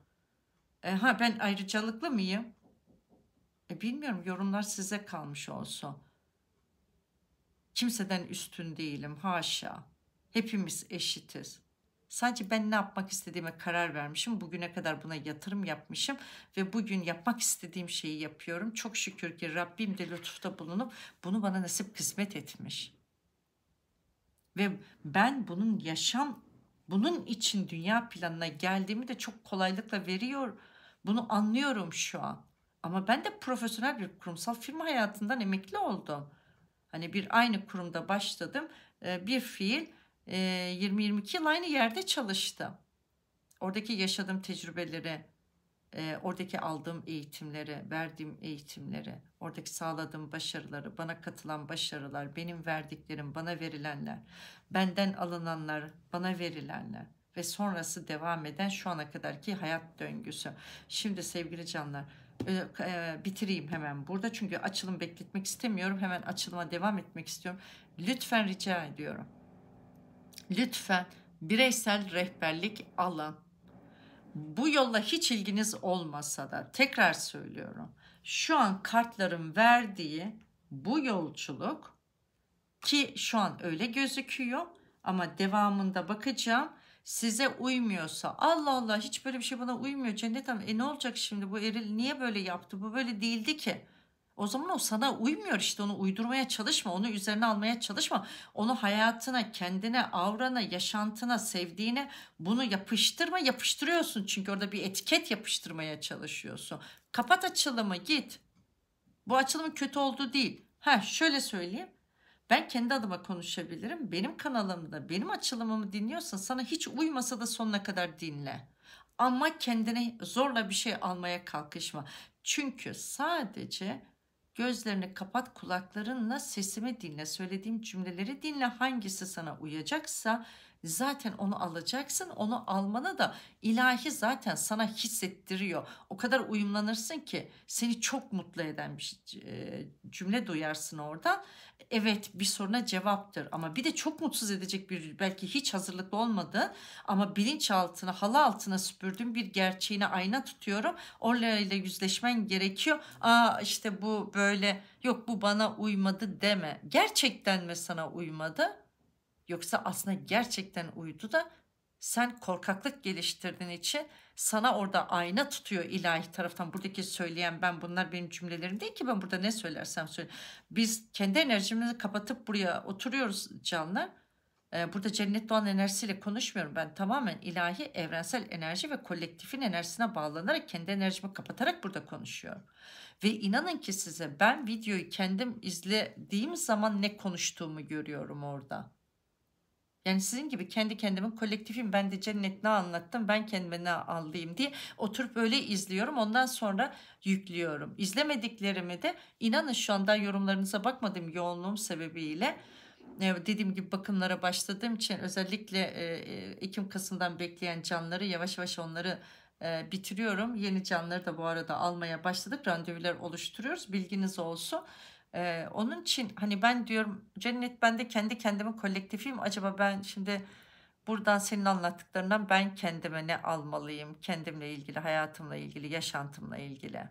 e, ha ben ayrıcalıklı mıyım? E, bilmiyorum yorumlar size kalmış olsun. Kimseden üstün değilim haşa. Hepimiz eşitiz. Sadece ben ne yapmak istediğime karar vermişim. Bugüne kadar buna yatırım yapmışım ve bugün yapmak istediğim şeyi yapıyorum. Çok şükür ki Rabbim de lütufta bulunup bunu bana nasip kısmet etmiş. Ve ben bunun yaşam, bunun için dünya planına geldiğimi de çok kolaylıkla veriyor bunu anlıyorum şu an. Ama ben de profesyonel bir kurumsal firma hayatından emekli oldum. Hani bir aynı kurumda başladım. Ee, bir fiil 20-22 e, yıl aynı yerde çalıştım. Oradaki yaşadığım tecrübeleri, e, oradaki aldığım eğitimleri, verdiğim eğitimleri, oradaki sağladığım başarıları, bana katılan başarılar, benim verdiklerim, bana verilenler, benden alınanlar, bana verilenler ve sonrası devam eden şu ana kadarki hayat döngüsü. Şimdi sevgili canlar e, e, bitireyim hemen burada çünkü açılım bekletmek istemiyorum. Hemen açılıma devam etmek istiyorum. Lütfen rica ediyorum. Lütfen bireysel rehberlik alın. Bu yolla hiç ilginiz olmasa da tekrar söylüyorum. Şu an kartların verdiği bu yolculuk ki şu an öyle gözüküyor ama devamında bakacağım size uymuyorsa Allah Allah hiç böyle bir şey bana uymuyor cennet hanım e ne olacak şimdi bu eril niye böyle yaptı bu böyle değildi ki o zaman o sana uymuyor işte onu uydurmaya çalışma onu üzerine almaya çalışma onu hayatına kendine avrana yaşantına sevdiğine bunu yapıştırma yapıştırıyorsun çünkü orada bir etiket yapıştırmaya çalışıyorsun kapat açılımı git bu açılımın kötü olduğu değil ha şöyle söyleyeyim ben kendi adıma konuşabilirim. Benim kanalımda benim açılımımı dinliyorsan sana hiç uymasa da sonuna kadar dinle. Ama kendine zorla bir şey almaya kalkışma. Çünkü sadece gözlerini kapat kulaklarınla sesimi dinle. Söylediğim cümleleri dinle hangisi sana uyacaksa Zaten onu alacaksın. Onu almana da ilahi zaten sana hissettiriyor. O kadar uyumlanırsın ki seni çok mutlu eden bir e, cümle duyarsın oradan. Evet bir soruna cevaptır ama bir de çok mutsuz edecek bir belki hiç hazırlıklı olmadı ama bilinçaltına halı altına süpürdüğün bir gerçeğine ayna tutuyorum. Orlarıyla yüzleşmen gerekiyor. Aa işte bu böyle yok bu bana uymadı deme. Gerçekten mi sana uymadı? Yoksa aslında gerçekten uyudu da sen korkaklık geliştirdiğin için sana orada ayna tutuyor ilahi taraftan. Buradaki söyleyen ben bunlar benim cümlelerim değil ki ben burada ne söylersem söyle. Biz kendi enerjimizi kapatıp buraya oturuyoruz canlar. Ee, burada cennet doğan enerjisiyle konuşmuyorum ben tamamen ilahi evrensel enerji ve kolektifin enerjisine bağlanarak kendi enerjimi kapatarak burada konuşuyorum. Ve inanın ki size ben videoyu kendim izlediğim zaman ne konuştuğumu görüyorum orada. Yani sizin gibi kendi kendimin kolektifim ben de cennet ne anlattım ben kendime ne anlayayım diye oturup böyle izliyorum. Ondan sonra yüklüyorum. İzlemediklerimi de inanın şu anda yorumlarınıza bakmadım yoğunluğum sebebiyle ee, dediğim gibi bakımlara başladığım için özellikle e, e, Ekim Kasım'dan bekleyen canları yavaş yavaş onları e, bitiriyorum. Yeni canları da bu arada almaya başladık. Randevular oluşturuyoruz. Bilginiz olsun. Ee, onun için hani ben diyorum cennet ben de kendi kendime kolektifiyim. Acaba ben şimdi buradan senin anlattıklarından ben kendime ne almalıyım? Kendimle ilgili, hayatımla ilgili, yaşantımla ilgili.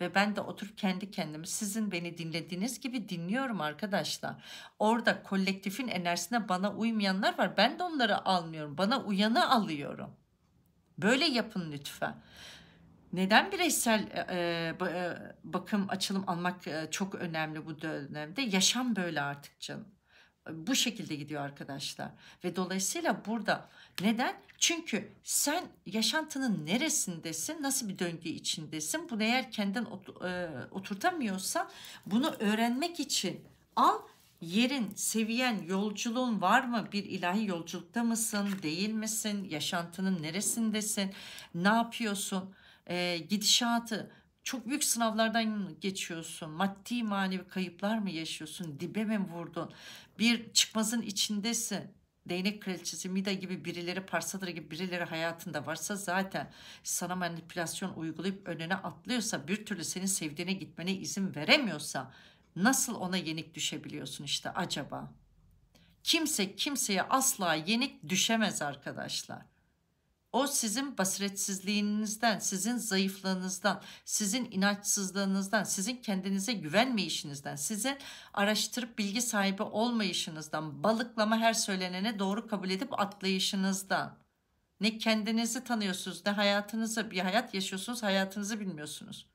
Ve ben de oturup kendi kendimi sizin beni dinlediğiniz gibi dinliyorum arkadaşlar. Orada kolektifin enerjisine bana uymayanlar var. Ben de onları almıyorum. Bana uyanı alıyorum. Böyle yapın lütfen neden bireysel e, e, e, bakım açılım almak e, çok önemli bu dönemde? Yaşam böyle artık canım. E, bu şekilde gidiyor arkadaşlar. Ve dolayısıyla burada neden? Çünkü sen yaşantının neresindesin, nasıl bir döngü içindesin? Bunu eğer kendin ot, e, oturtamıyorsan bunu öğrenmek için al yerin, seviyen, yolculuğun var mı? Bir ilahi yolculukta mısın, değil misin? Yaşantının neresindesin? Ne yapıyorsun? e, gidişatı çok büyük sınavlardan geçiyorsun. Maddi manevi kayıplar mı yaşıyorsun? Dibe mi vurdun? Bir çıkmazın içindesin. Değnek kraliçesi Mida gibi birileri, parsadır gibi birileri hayatında varsa zaten sana manipülasyon uygulayıp önüne atlıyorsa, bir türlü senin sevdiğine gitmene izin veremiyorsa nasıl ona yenik düşebiliyorsun işte acaba? Kimse kimseye asla yenik düşemez arkadaşlar. O sizin basiretsizliğinizden, sizin zayıflığınızdan, sizin inançsızlığınızdan, sizin kendinize güvenmeyişinizden, sizin araştırıp bilgi sahibi olmayışınızdan, balıklama her söylenene doğru kabul edip atlayışınızdan. Ne kendinizi tanıyorsunuz ne hayatınızı bir hayat yaşıyorsunuz hayatınızı bilmiyorsunuz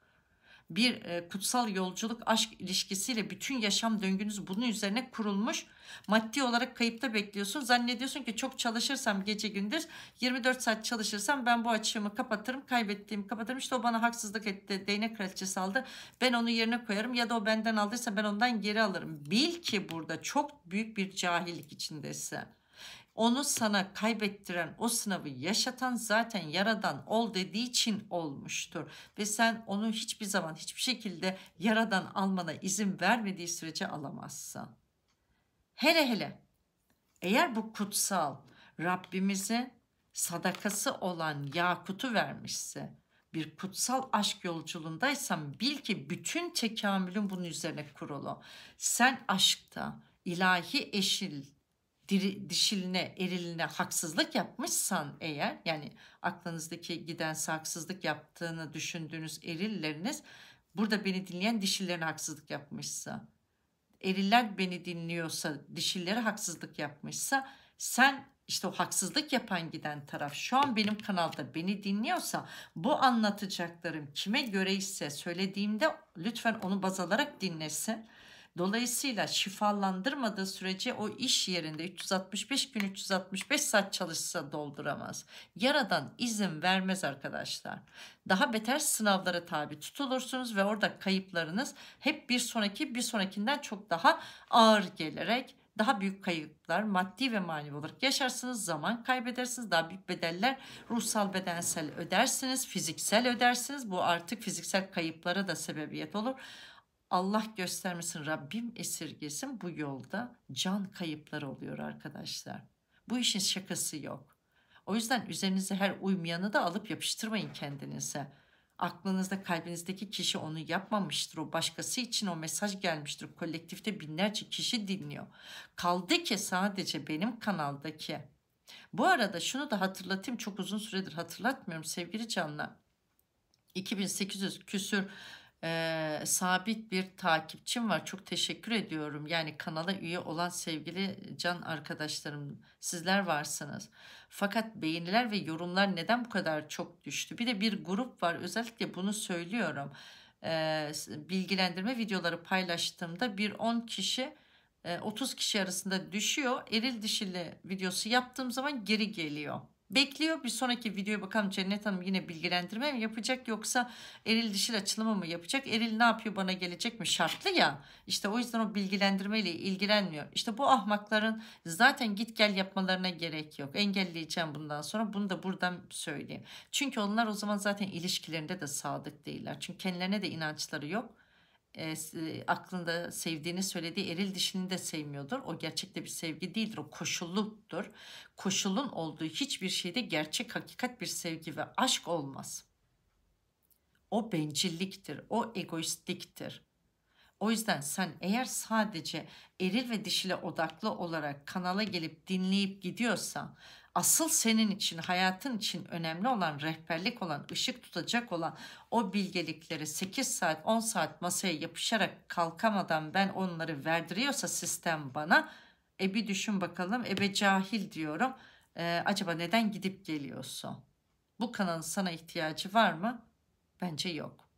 bir e, kutsal yolculuk aşk ilişkisiyle bütün yaşam döngünüz bunun üzerine kurulmuş. Maddi olarak kayıpta bekliyorsun. Zannediyorsun ki çok çalışırsam gece gündüz 24 saat çalışırsam ben bu açığımı kapatırım. Kaybettiğimi kapatırım. İşte o bana haksızlık etti. Değnek kraliçesi aldı. Ben onu yerine koyarım ya da o benden aldıysa ben ondan geri alırım. Bil ki burada çok büyük bir cahillik içindesin. Onu sana kaybettiren o sınavı yaşatan zaten yaradan ol dediği için olmuştur. Ve sen onu hiçbir zaman hiçbir şekilde yaradan almana izin vermediği sürece alamazsın. Hele hele eğer bu kutsal Rabbimize sadakası olan yakutu vermişse bir kutsal aşk yolculuğundaysan bil ki bütün tekamülün bunun üzerine kurulu. Sen aşkta ilahi eşil diri, dişiline, eriline haksızlık yapmışsan eğer yani aklınızdaki giden haksızlık yaptığını düşündüğünüz erilleriniz burada beni dinleyen dişillerine haksızlık yapmışsa eriller beni dinliyorsa dişillere haksızlık yapmışsa sen işte o haksızlık yapan giden taraf şu an benim kanalda beni dinliyorsa bu anlatacaklarım kime göre ise söylediğimde lütfen onu baz alarak dinlesin. Dolayısıyla şifalandırmadığı sürece o iş yerinde 365 gün 365 saat çalışsa dolduramaz. Yaradan izin vermez arkadaşlar. Daha beter sınavlara tabi tutulursunuz ve orada kayıplarınız hep bir sonraki bir sonrakinden çok daha ağır gelerek daha büyük kayıplar maddi ve manevi olarak yaşarsınız. Zaman kaybedersiniz. Daha büyük bedeller ruhsal bedensel ödersiniz. Fiziksel ödersiniz. Bu artık fiziksel kayıplara da sebebiyet olur. Allah göstermesin Rabbim esirgesin bu yolda can kayıpları oluyor arkadaşlar. Bu işin şakası yok. O yüzden üzerinize her uymayanı da alıp yapıştırmayın kendinize. Aklınızda kalbinizdeki kişi onu yapmamıştır. O başkası için o mesaj gelmiştir. Kolektifte binlerce kişi dinliyor. Kaldı ki sadece benim kanaldaki. Bu arada şunu da hatırlatayım. Çok uzun süredir hatırlatmıyorum sevgili canlar. 2800 küsür e, sabit bir takipçim var. Çok teşekkür ediyorum. Yani kanala üye olan sevgili can arkadaşlarım sizler varsınız. Fakat beğeniler ve yorumlar neden bu kadar çok düştü? Bir de bir grup var özellikle bunu söylüyorum. E, bilgilendirme videoları paylaştığımda bir 10 kişi 30 kişi arasında düşüyor. Eril dişili videosu yaptığım zaman geri geliyor bekliyor. Bir sonraki videoya bakalım Cennet Hanım yine bilgilendirme mi yapacak yoksa eril dişil açılımı mı yapacak? Eril ne yapıyor bana gelecek mi? Şartlı ya. İşte o yüzden o bilgilendirmeyle ilgilenmiyor. İşte bu ahmakların zaten git gel yapmalarına gerek yok. Engelleyeceğim bundan sonra. Bunu da buradan söyleyeyim. Çünkü onlar o zaman zaten ilişkilerinde de sadık değiller. Çünkü kendilerine de inançları yok. E, e, aklında sevdiğini söylediği eril dişini de sevmiyordur. O gerçekte bir sevgi değildir. O koşulludur. Koşulun olduğu hiçbir şeyde gerçek hakikat bir sevgi ve aşk olmaz. O bencilliktir. O egoistliktir. O yüzden sen eğer sadece eril ve dişile odaklı olarak kanala gelip dinleyip gidiyorsan asıl senin için, hayatın için önemli olan, rehberlik olan, ışık tutacak olan o bilgelikleri 8 saat, 10 saat masaya yapışarak kalkamadan ben onları verdiriyorsa sistem bana e bir düşün bakalım. Ebe cahil diyorum. E, acaba neden gidip geliyorsun? Bu kanalın sana ihtiyacı var mı? Bence yok.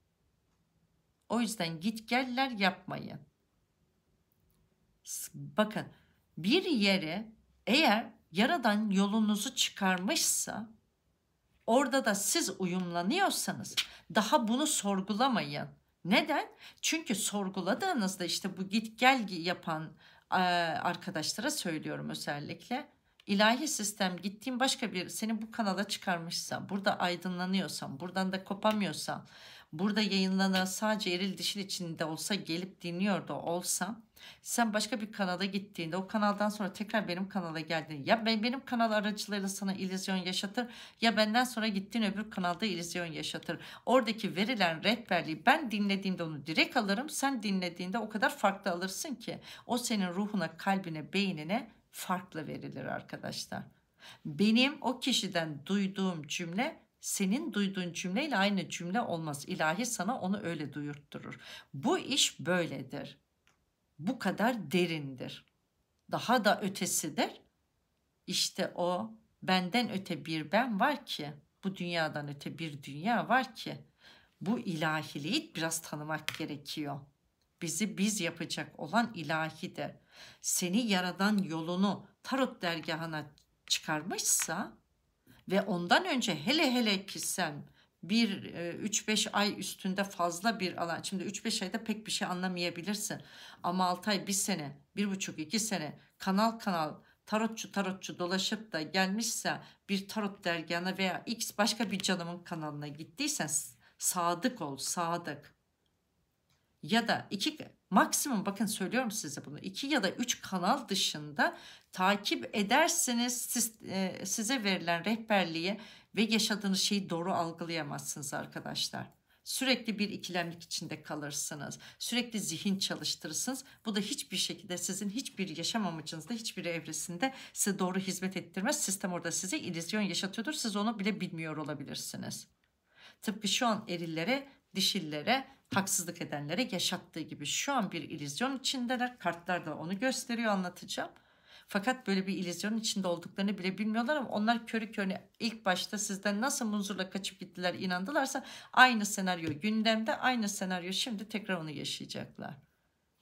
O yüzden git geller yapmayın. Bakın bir yere eğer yaradan yolunuzu çıkarmışsa orada da siz uyumlanıyorsanız daha bunu sorgulamayın. Neden? Çünkü sorguladığınızda işte bu git gel yapan e, arkadaşlara söylüyorum özellikle. İlahi sistem gittiğin başka bir seni bu kanala çıkarmışsa, burada aydınlanıyorsan, buradan da kopamıyorsan, burada yayınlanan sadece eril dişil içinde olsa gelip dinliyor da olsam sen başka bir kanala gittiğinde o kanaldan sonra tekrar benim kanala geldiğinde ya ben, benim kanal aracılığıyla sana illüzyon yaşatır ya benden sonra gittiğin öbür kanalda illüzyon yaşatır. Oradaki verilen rehberliği ben dinlediğimde onu direkt alırım. Sen dinlediğinde o kadar farklı alırsın ki o senin ruhuna, kalbine, beynine farklı verilir arkadaşlar. Benim o kişiden duyduğum cümle senin duyduğun cümleyle aynı cümle olmaz. İlahi sana onu öyle duyurtturur. Bu iş böyledir bu kadar derindir. Daha da ötesidir. İşte o benden öte bir ben var ki, bu dünyadan öte bir dünya var ki bu ilahiliği biraz tanımak gerekiyor. Bizi biz yapacak olan ilahi de seni yaradan yolunu tarot dergahına çıkarmışsa ve ondan önce hele hele ki sen bir 3-5 e, ay üstünde fazla bir alan. Şimdi 3-5 ayda pek bir şey anlamayabilirsin. Ama 6 ay, 1 sene, 1,5-2 sene kanal kanal tarotçu tarotçu dolaşıp da gelmişse bir tarot dergahına veya x başka bir canımın kanalına gittiysen sadık ol, sadık. Ya da iki maksimum bakın söylüyorum size bunu iki ya da üç kanal dışında takip ederseniz siz, e, size verilen rehberliği ve yaşadığınız şeyi doğru algılayamazsınız arkadaşlar. Sürekli bir ikilemlik içinde kalırsınız. Sürekli zihin çalıştırırsınız. Bu da hiçbir şekilde sizin hiçbir yaşam amacınızda, hiçbir evresinde size doğru hizmet ettirmez. Sistem orada size illüzyon yaşatıyordur. Siz onu bile bilmiyor olabilirsiniz. Tıpkı şu an erillere, dişillere, haksızlık edenlere yaşattığı gibi şu an bir illüzyon içindeler. Kartlar da onu gösteriyor anlatacağım. Fakat böyle bir ilizyonun içinde olduklarını bile bilmiyorlar ama onlar körü körüne ilk başta sizden nasıl munzurla kaçıp gittiler inandılarsa aynı senaryo gündemde aynı senaryo şimdi tekrar onu yaşayacaklar.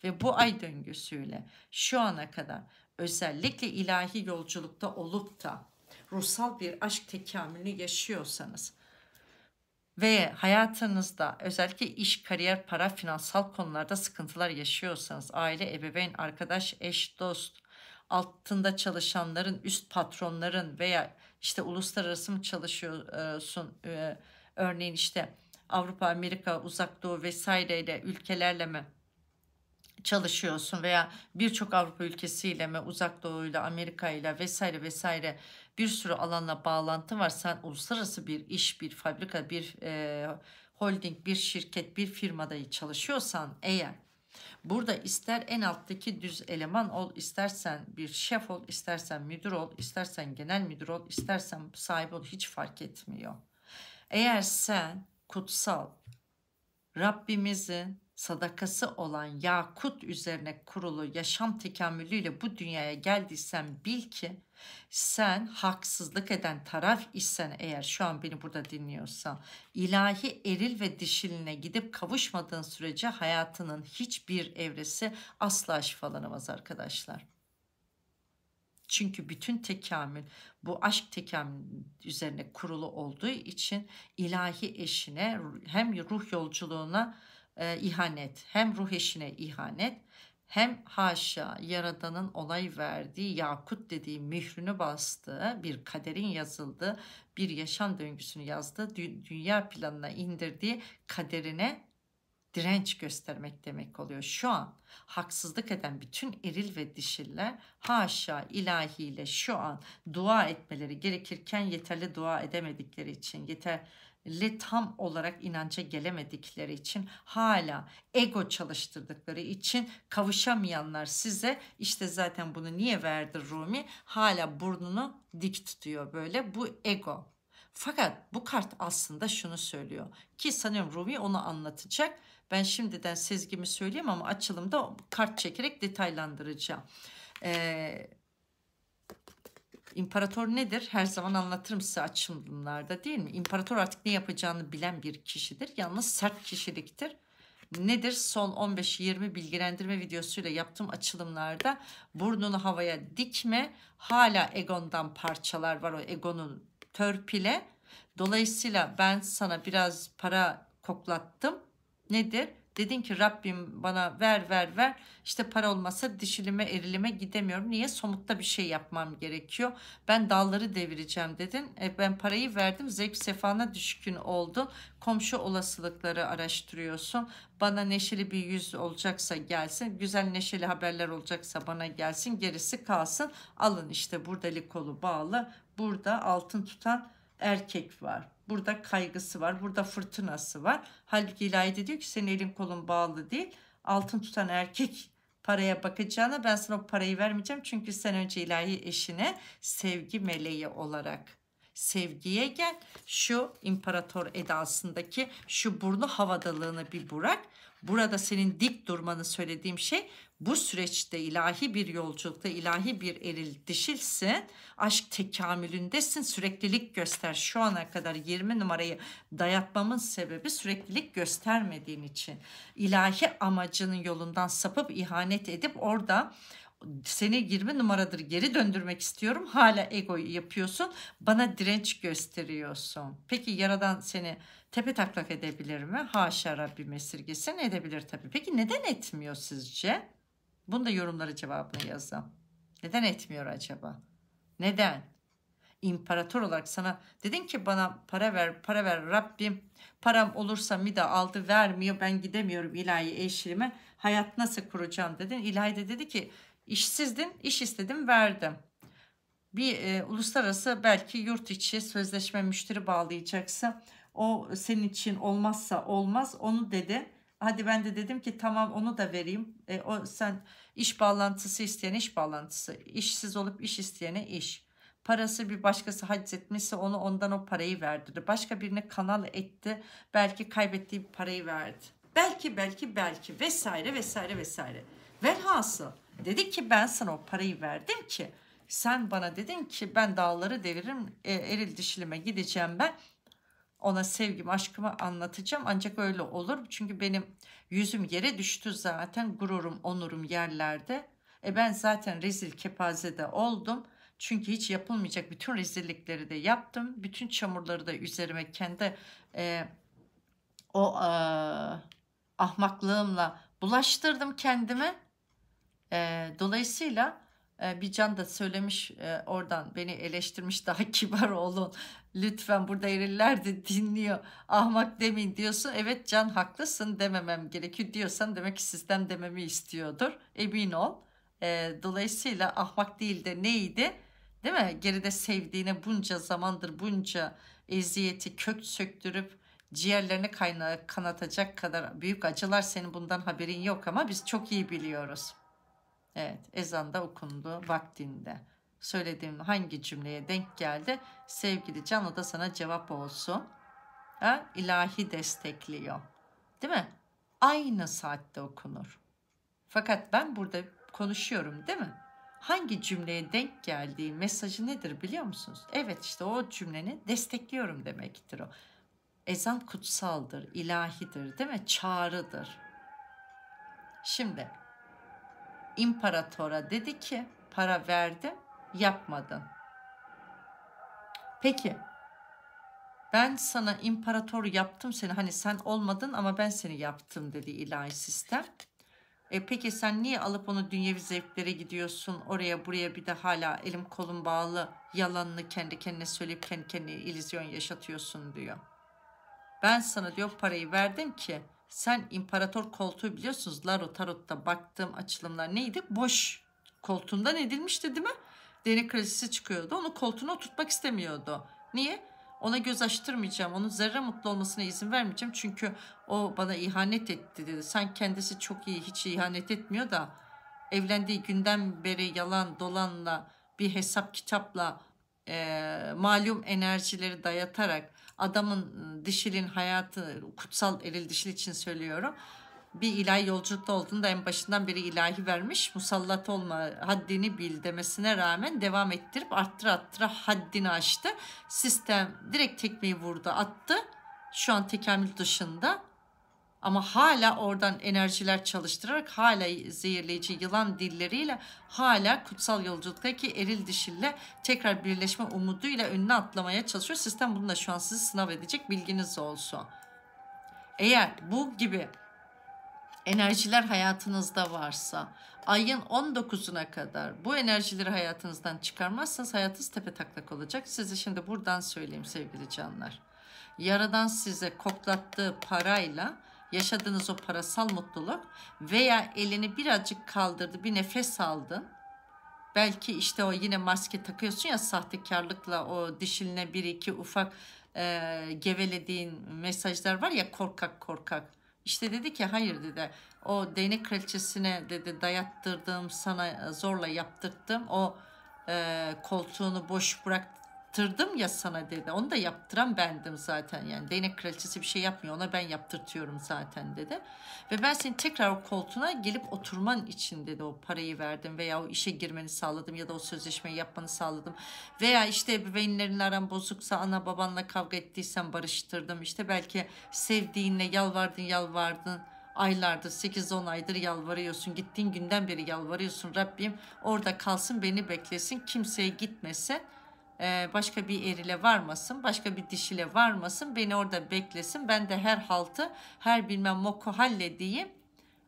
Ve bu ay döngüsüyle şu ana kadar özellikle ilahi yolculukta olup da ruhsal bir aşk tekamülünü yaşıyorsanız ve hayatınızda özellikle iş, kariyer, para, finansal konularda sıkıntılar yaşıyorsanız aile, ebeveyn, arkadaş, eş, dost, altında çalışanların, üst patronların veya işte uluslararası mı çalışıyorsun e, örneğin işte Avrupa, Amerika, Uzak Doğu vesaireyle ülkelerle mi çalışıyorsun veya birçok Avrupa ülkesiyle mi Uzak Doğu'yla Amerika'yla vesaire vesaire bir sürü alanla bağlantı var. Sen uluslararası bir iş, bir fabrika, bir e, holding, bir şirket, bir firmada çalışıyorsan eğer Burada ister en alttaki düz eleman ol, istersen bir şef ol, istersen müdür ol, istersen genel müdür ol, istersen sahibi ol hiç fark etmiyor. Eğer sen kutsal Rabbimizin sadakası olan yakut üzerine kurulu yaşam tekamülüyle bu dünyaya geldiysen bil ki sen haksızlık eden taraf isen eğer şu an beni burada dinliyorsa ilahi eril ve dişiline gidip kavuşmadığın sürece hayatının hiçbir evresi asla şifalanamaz arkadaşlar. Çünkü bütün tekamül bu aşk tekamül üzerine kurulu olduğu için ilahi eşine hem ruh yolculuğuna e, ihanet hem ruh eşine ihanet hem haşa yaradanın olay verdiği yakut dediği mührünü bastığı bir kaderin yazıldığı bir yaşam döngüsünü yazdığı dü dünya planına indirdiği kaderine direnç göstermek demek oluyor. Şu an haksızlık eden bütün eril ve dişiller haşa ilahiyle şu an dua etmeleri gerekirken yeterli dua edemedikleri için yeter le tam olarak inanca gelemedikleri için hala ego çalıştırdıkları için kavuşamayanlar size işte zaten bunu niye verdi Rumi hala burnunu dik tutuyor böyle bu ego. Fakat bu kart aslında şunu söylüyor ki sanıyorum Rumi onu anlatacak. Ben şimdiden sezgimi söyleyeyim ama açılımda kart çekerek detaylandıracağım. Ee, İmparator nedir? Her zaman anlatırım size açılımlarda değil mi? İmparator artık ne yapacağını bilen bir kişidir. Yalnız sert kişiliktir. Nedir? Son 15-20 bilgilendirme videosuyla yaptığım açılımlarda burnunu havaya dikme. Hala Egon'dan parçalar var o Egon'un törpile. Dolayısıyla ben sana biraz para koklattım. Nedir? Dedin ki Rabbim bana ver ver ver işte para olmasa dişilime erilime gidemiyorum. Niye? Somutta bir şey yapmam gerekiyor. Ben dalları devireceğim dedin. E, ben parayı verdim zevk sefana düşkün oldun. Komşu olasılıkları araştırıyorsun. Bana neşeli bir yüz olacaksa gelsin. Güzel neşeli haberler olacaksa bana gelsin. Gerisi kalsın. Alın işte burada likolu bağlı. Burada altın tutan erkek var. Burada kaygısı var, burada fırtınası var. Halbuki ilahide diyor ki senin elin kolun bağlı değil. Altın tutan erkek paraya bakacağına ben sana o parayı vermeyeceğim. Çünkü sen önce ilahi eşine sevgi meleği olarak sevgiye gel. Şu imparator edasındaki şu burnu havadalığını bir bırak. Burada senin dik durmanı söylediğim şey bu süreçte ilahi bir yolculukta ilahi bir eril dişilsin. Aşk tekamülündesin süreklilik göster. Şu ana kadar 20 numarayı dayatmamın sebebi süreklilik göstermediğin için. İlahi amacının yolundan sapıp ihanet edip orada seni 20 numaradır geri döndürmek istiyorum. Hala egoyu yapıyorsun. Bana direnç gösteriyorsun. Peki yaradan seni tepe taklak edebilir mi? Haşa Rabbim esirgesin edebilir tabii. Peki neden etmiyor sizce? Bunu da yorumlara cevabını yazın. Neden etmiyor acaba? Neden? İmparator olarak sana dedin ki bana para ver, para ver Rabbim. Param olursa mida aldı vermiyor ben gidemiyorum ilahi eşliğime. Hayat nasıl kuracağım dedin. İlahi de dedi ki işsizdin iş istedim verdim bir e, uluslararası belki yurt içi sözleşme müşteri bağlayacaksın. O senin için olmazsa olmaz onu dedi. Hadi ben de dedim ki tamam onu da vereyim. E, o sen iş bağlantısı isteyen iş bağlantısı, işsiz olup iş isteyene iş. Parası bir başkası haciz etmişse onu ondan o parayı verdirdi. Başka birine kanal etti. Belki kaybettiği parayı verdi. Belki belki belki vesaire vesaire vesaire. Velhasıl dedi ki ben sana o parayı verdim ki sen bana dedin ki ben dağları deviririm e, eril dişilime gideceğim ben ona sevgimi aşkımı anlatacağım ancak öyle olur çünkü benim yüzüm yere düştü zaten gururum onurum yerlerde e ben zaten rezil kepazede oldum çünkü hiç yapılmayacak bütün rezillikleri de yaptım bütün çamurları da üzerime kendi e, o e, ahmaklığımla bulaştırdım kendime e, dolayısıyla ee, bir can da söylemiş e, oradan beni eleştirmiş daha kibar olun lütfen burada eriller de dinliyor ahmak demeyin diyorsun evet can haklısın dememem gerekiyor diyorsan demek ki sizden dememi istiyordur emin ol ee, dolayısıyla ahmak değil de neydi değil mi geride sevdiğine bunca zamandır bunca eziyeti kök söktürüp ciğerlerini kayna kanatacak kadar büyük acılar senin bundan haberin yok ama biz çok iyi biliyoruz Evet ezan da okundu vaktinde. Söylediğim hangi cümleye denk geldi? Sevgili Can o da sana cevap olsun. Ha? İlahi destekliyor. Değil mi? Aynı saatte okunur. Fakat ben burada konuşuyorum değil mi? Hangi cümleye denk geldiği mesajı nedir biliyor musunuz? Evet işte o cümleni destekliyorum demektir o. Ezan kutsaldır, ilahidir değil mi? Çağrıdır. Şimdi imparatora dedi ki para verdim yapmadın. Peki ben sana imparator yaptım seni hani sen olmadın ama ben seni yaptım dedi ilahi sistem. E peki sen niye alıp onu dünyevi zevklere gidiyorsun oraya buraya bir de hala elim kolum bağlı yalanını kendi kendine söyleyip kendi kendine ilizyon yaşatıyorsun diyor. Ben sana diyor parayı verdim ki sen imparator koltuğu biliyorsunuz Laro Tarot'ta baktığım açılımlar neydi? Boş koltuğundan edilmişti değil mi? Deri kraliçesi çıkıyordu. Onu koltuğuna oturtmak istemiyordu. Niye? Ona göz açtırmayacağım. Onun zerre mutlu olmasına izin vermeyeceğim. Çünkü o bana ihanet etti dedi. Sen kendisi çok iyi hiç ihanet etmiyor da evlendiği günden beri yalan dolanla bir hesap kitapla e, malum enerjileri dayatarak adamın ıı, dişilin hayatı kutsal eril dişil için söylüyorum bir ilahi yolculukta olduğunu da en başından beri ilahi vermiş. Musallat olma haddini bil demesine rağmen devam ettirip arttıra arttıra haddini aştı. Sistem direkt tekmeyi vurdu attı. Şu an tekamül dışında ama hala oradan enerjiler çalıştırarak hala zehirleyici yılan dilleriyle hala kutsal yolculuktaki eril dişille tekrar birleşme umuduyla önüne atlamaya çalışıyor. Sistem bununla da şu an sizi sınav edecek bilginiz olsun. Eğer bu gibi enerjiler hayatınızda varsa ayın 19'una kadar bu enerjileri hayatınızdan çıkarmazsanız hayatınız tepe taklak olacak. Size şimdi buradan söyleyeyim sevgili canlar. Yaradan size koklattığı parayla yaşadığınız o parasal mutluluk veya elini birazcık kaldırdı bir nefes aldın. Belki işte o yine maske takıyorsun ya sahtekarlıkla o dişiline bir iki ufak e, gevelediğin mesajlar var ya korkak korkak. İşte dedi ki hayır dedi o değnek kraliçesine dedi dayattırdım sana zorla yaptırttım o e, koltuğunu boş bırak yaptırdım ya sana dedi. Onu da yaptıran bendim zaten yani. Değnek kraliçesi bir şey yapmıyor ona ben yaptırtıyorum zaten dedi. Ve ben seni tekrar o koltuğuna gelip oturman için dedi o parayı verdim veya o işe girmeni sağladım ya da o sözleşmeyi yapmanı sağladım. Veya işte ebeveynlerin aran bozuksa ana babanla kavga ettiysen barıştırdım. İşte belki sevdiğinle yalvardın yalvardın aylardır 8-10 aydır yalvarıyorsun. Gittiğin günden beri yalvarıyorsun. Rabbim orada kalsın beni beklesin kimseye gitmesin ee, başka bir erile varmasın, başka bir dişile varmasın, beni orada beklesin. Ben de her haltı, her bilmem moku halledeyim.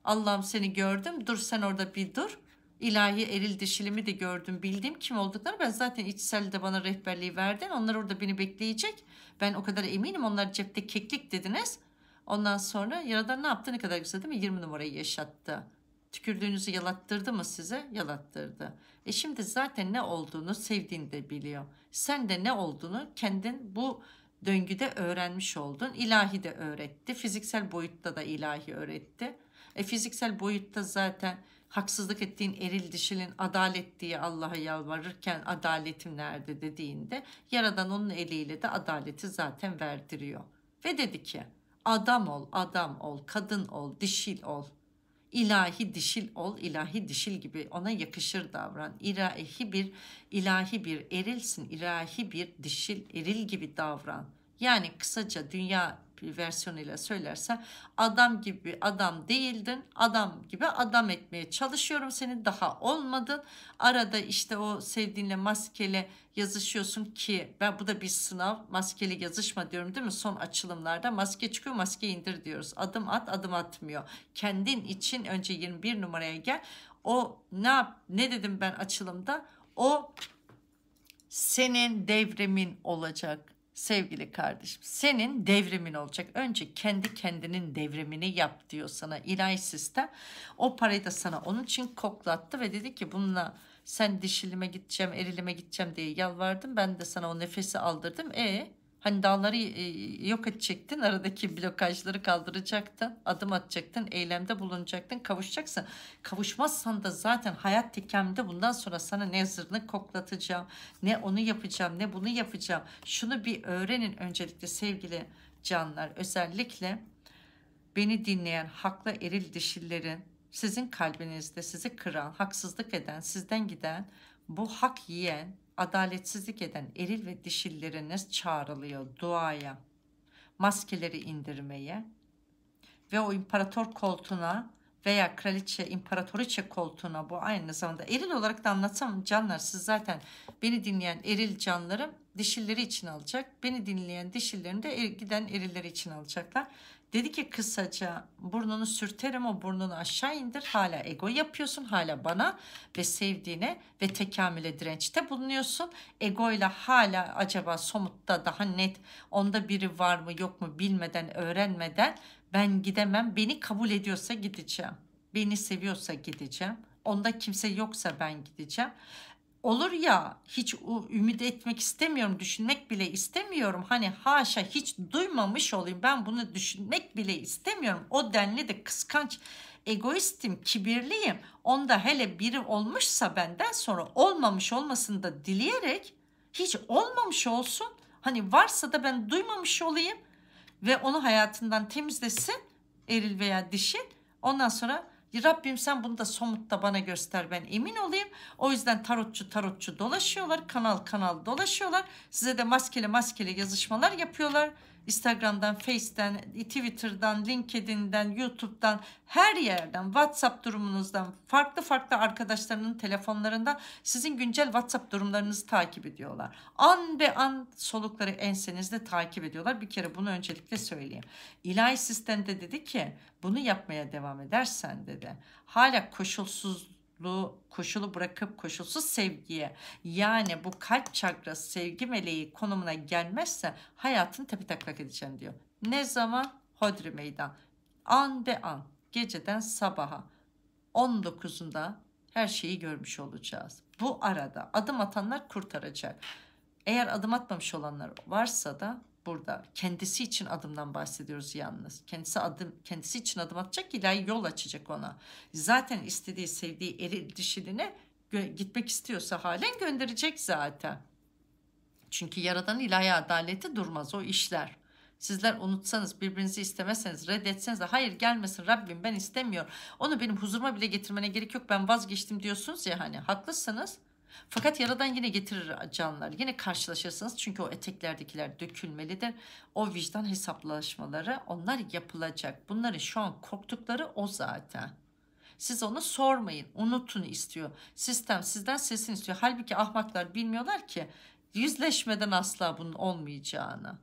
Allah'ım seni gördüm, dur sen orada bir dur. İlahi eril dişilimi de gördüm, bildim kim olduklarını. Ben zaten içsel de bana rehberliği verdin. Onlar orada beni bekleyecek. Ben o kadar eminim onlar cepte keklik dediniz. Ondan sonra Yaradan ne yaptı ne kadar güzel değil mi? 20 numarayı yaşattı. Tükürdüğünüzü yalattırdı mı size? Yalattırdı. E şimdi zaten ne olduğunu sevdiğini de biliyor. Sen de ne olduğunu kendin bu döngüde öğrenmiş oldun. İlahi de öğretti. Fiziksel boyutta da ilahi öğretti. E fiziksel boyutta zaten haksızlık ettiğin eril dişilin adalet diye Allah'a yalvarırken adaletim nerede dediğinde Yaradan onun eliyle de adaleti zaten verdiriyor. Ve dedi ki adam ol, adam ol, kadın ol, dişil ol.'' ilahi dişil ol, ilahi dişil gibi ona yakışır davran. İlahi bir, ilahi bir erilsin, ilahi bir dişil, eril gibi davran. Yani kısaca dünya versiyonuyla söylerse adam gibi adam değildin adam gibi adam etmeye çalışıyorum seni daha olmadın arada işte o sevdiğinle maskele yazışıyorsun ki ben bu da bir sınav maskeli yazışma diyorum değil mi son açılımlarda maske çıkıyor maske indir diyoruz adım at adım atmıyor kendin için önce 21 numaraya gel o ne yap ne dedim ben açılımda o senin devrimin olacak sevgili kardeşim senin devrimin olacak. Önce kendi kendinin devrimini yap diyor sana ilahi sistem. O parayı da sana onun için koklattı ve dedi ki bununla sen dişilime gideceğim, erilime gideceğim diye yalvardım. Ben de sana o nefesi aldırdım. E Hani dağları e, yok edecektin, aradaki blokajları kaldıracaktın, adım atacaktın, eylemde bulunacaktın, kavuşacaksın. Kavuşmazsan da zaten hayat tekemde bundan sonra sana ne zırnık koklatacağım, ne onu yapacağım, ne bunu yapacağım. Şunu bir öğrenin öncelikle sevgili canlar. Özellikle beni dinleyen hakla eril dişillerin, sizin kalbinizde sizi kıran, haksızlık eden, sizden giden, bu hak yiyen, adaletsizlik eden eril ve dişilleriniz çağrılıyor duaya, maskeleri indirmeye ve o imparator koltuğuna veya kraliçe, imparatoriçe koltuğuna bu aynı zamanda eril olarak da anlatsam canlar siz zaten beni dinleyen eril canlarım dişilleri için alacak. Beni dinleyen dişillerini de er, giden erilleri için alacaklar. Dedi ki kısaca burnunu sürterim o burnunu aşağı indir. Hala ego yapıyorsun hala bana ve sevdiğine ve tekamüle dirençte bulunuyorsun. ego ile hala acaba somutta daha net onda biri var mı yok mu bilmeden öğrenmeden ben gidemem. Beni kabul ediyorsa gideceğim. Beni seviyorsa gideceğim. Onda kimse yoksa ben gideceğim olur ya hiç ümit etmek istemiyorum, düşünmek bile istemiyorum. Hani haşa hiç duymamış olayım ben bunu düşünmek bile istemiyorum. O denli de kıskanç, egoistim, kibirliyim. Onda hele biri olmuşsa benden sonra olmamış olmasını da dileyerek hiç olmamış olsun. Hani varsa da ben duymamış olayım ve onu hayatından temizlesin eril veya dişin. Ondan sonra Rabbim sen bunu da somutta bana göster ben emin olayım. O yüzden tarotçu tarotçu dolaşıyorlar. Kanal kanal dolaşıyorlar. Size de maskeli maskeli yazışmalar yapıyorlar. Instagram'dan, Face'ten, Twitter'dan, LinkedIn'den, YouTube'dan, her yerden, WhatsApp durumunuzdan, farklı farklı arkadaşlarının telefonlarından sizin güncel WhatsApp durumlarınızı takip ediyorlar. An be an solukları ensenizde takip ediyorlar. Bir kere bunu öncelikle söyleyeyim. İlahi sistemde dedi ki bunu yapmaya devam edersen dedi. Hala koşulsuz koşullu koşulu bırakıp koşulsuz sevgiye yani bu kalp çakrası sevgi meleği konumuna gelmezse hayatın tepe taklak edeceğim diyor. Ne zaman? Hodri meydan. An be an. Geceden sabaha. 19'unda her şeyi görmüş olacağız. Bu arada adım atanlar kurtaracak. Eğer adım atmamış olanlar varsa da burada. Kendisi için adımdan bahsediyoruz yalnız. Kendisi adım kendisi için adım atacak ilahi yol açacak ona. Zaten istediği, sevdiği eri dişiline gitmek istiyorsa halen gönderecek zaten. Çünkü yaradan ilahi adaleti durmaz o işler. Sizler unutsanız, birbirinizi istemezseniz, reddetseniz de hayır gelmesin Rabbim ben istemiyor. Onu benim huzuruma bile getirmene gerek yok ben vazgeçtim diyorsunuz ya hani haklısınız. Fakat yaradan yine getirir canlar. Yine karşılaşırsınız çünkü o eteklerdekiler dökülmelidir. O vicdan hesaplaşmaları onlar yapılacak. bunları şu an korktukları o zaten. Siz onu sormayın, unutun istiyor. Sistem sizden sesini istiyor. Halbuki ahmaklar bilmiyorlar ki yüzleşmeden asla bunun olmayacağını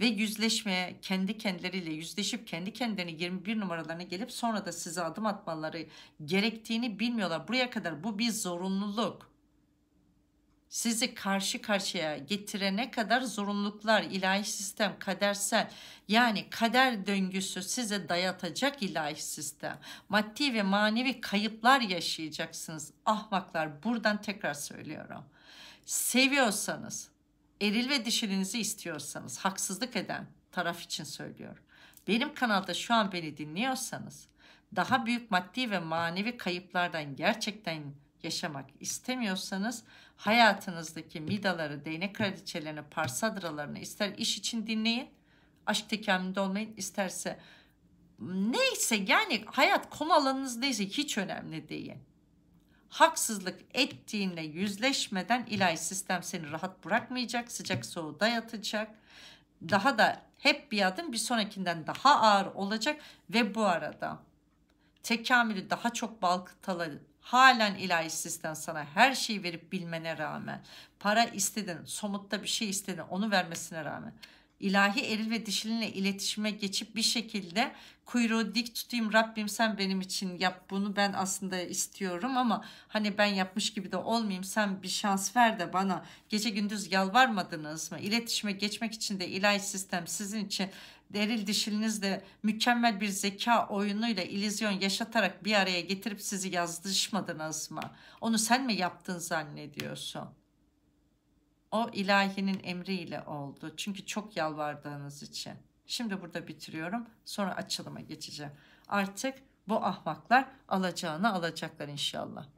ve yüzleşmeye kendi kendileriyle yüzleşip kendi kendilerini 21 numaralarına gelip sonra da size adım atmaları gerektiğini bilmiyorlar. Buraya kadar bu bir zorunluluk sizi karşı karşıya getirene kadar zorunluluklar, ilahi sistem, kadersel yani kader döngüsü size dayatacak ilahi sistem. Maddi ve manevi kayıplar yaşayacaksınız. Ahmaklar buradan tekrar söylüyorum. Seviyorsanız, eril ve dişilinizi istiyorsanız, haksızlık eden taraf için söylüyorum. Benim kanalda şu an beni dinliyorsanız, daha büyük maddi ve manevi kayıplardan gerçekten yaşamak istemiyorsanız hayatınızdaki midaları, değnek kraliçelerini, parsadralarını ister iş için dinleyin. Aşk tekamülünde olmayın isterse neyse yani hayat konu alanınız alanınızdaysa hiç önemli değil. Haksızlık ettiğinle yüzleşmeden ilahi sistem seni rahat bırakmayacak, sıcak soğuğu dayatacak. Daha da hep bir adım bir sonrakinden daha ağır olacak ve bu arada tekamülü daha çok balkıtalı Halen ilahi sistem sana her şeyi verip bilmene rağmen para istedin, somutta bir şey istedin onu vermesine rağmen ilahi eril ve dişilinle iletişime geçip bir şekilde kuyruğu dik tutayım Rabbim sen benim için yap bunu ben aslında istiyorum ama hani ben yapmış gibi de olmayayım sen bir şans ver de bana gece gündüz yalvarmadınız mı iletişime geçmek için de ilahi sistem sizin için deril dişilinizle mükemmel bir zeka oyunuyla ilizyon yaşatarak bir araya getirip sizi yazdırışmadınız mı? Onu sen mi yaptın zannediyorsun? O ilahinin emriyle oldu. Çünkü çok yalvardığınız için. Şimdi burada bitiriyorum. Sonra açılıma geçeceğim. Artık bu ahmaklar alacağını alacaklar inşallah.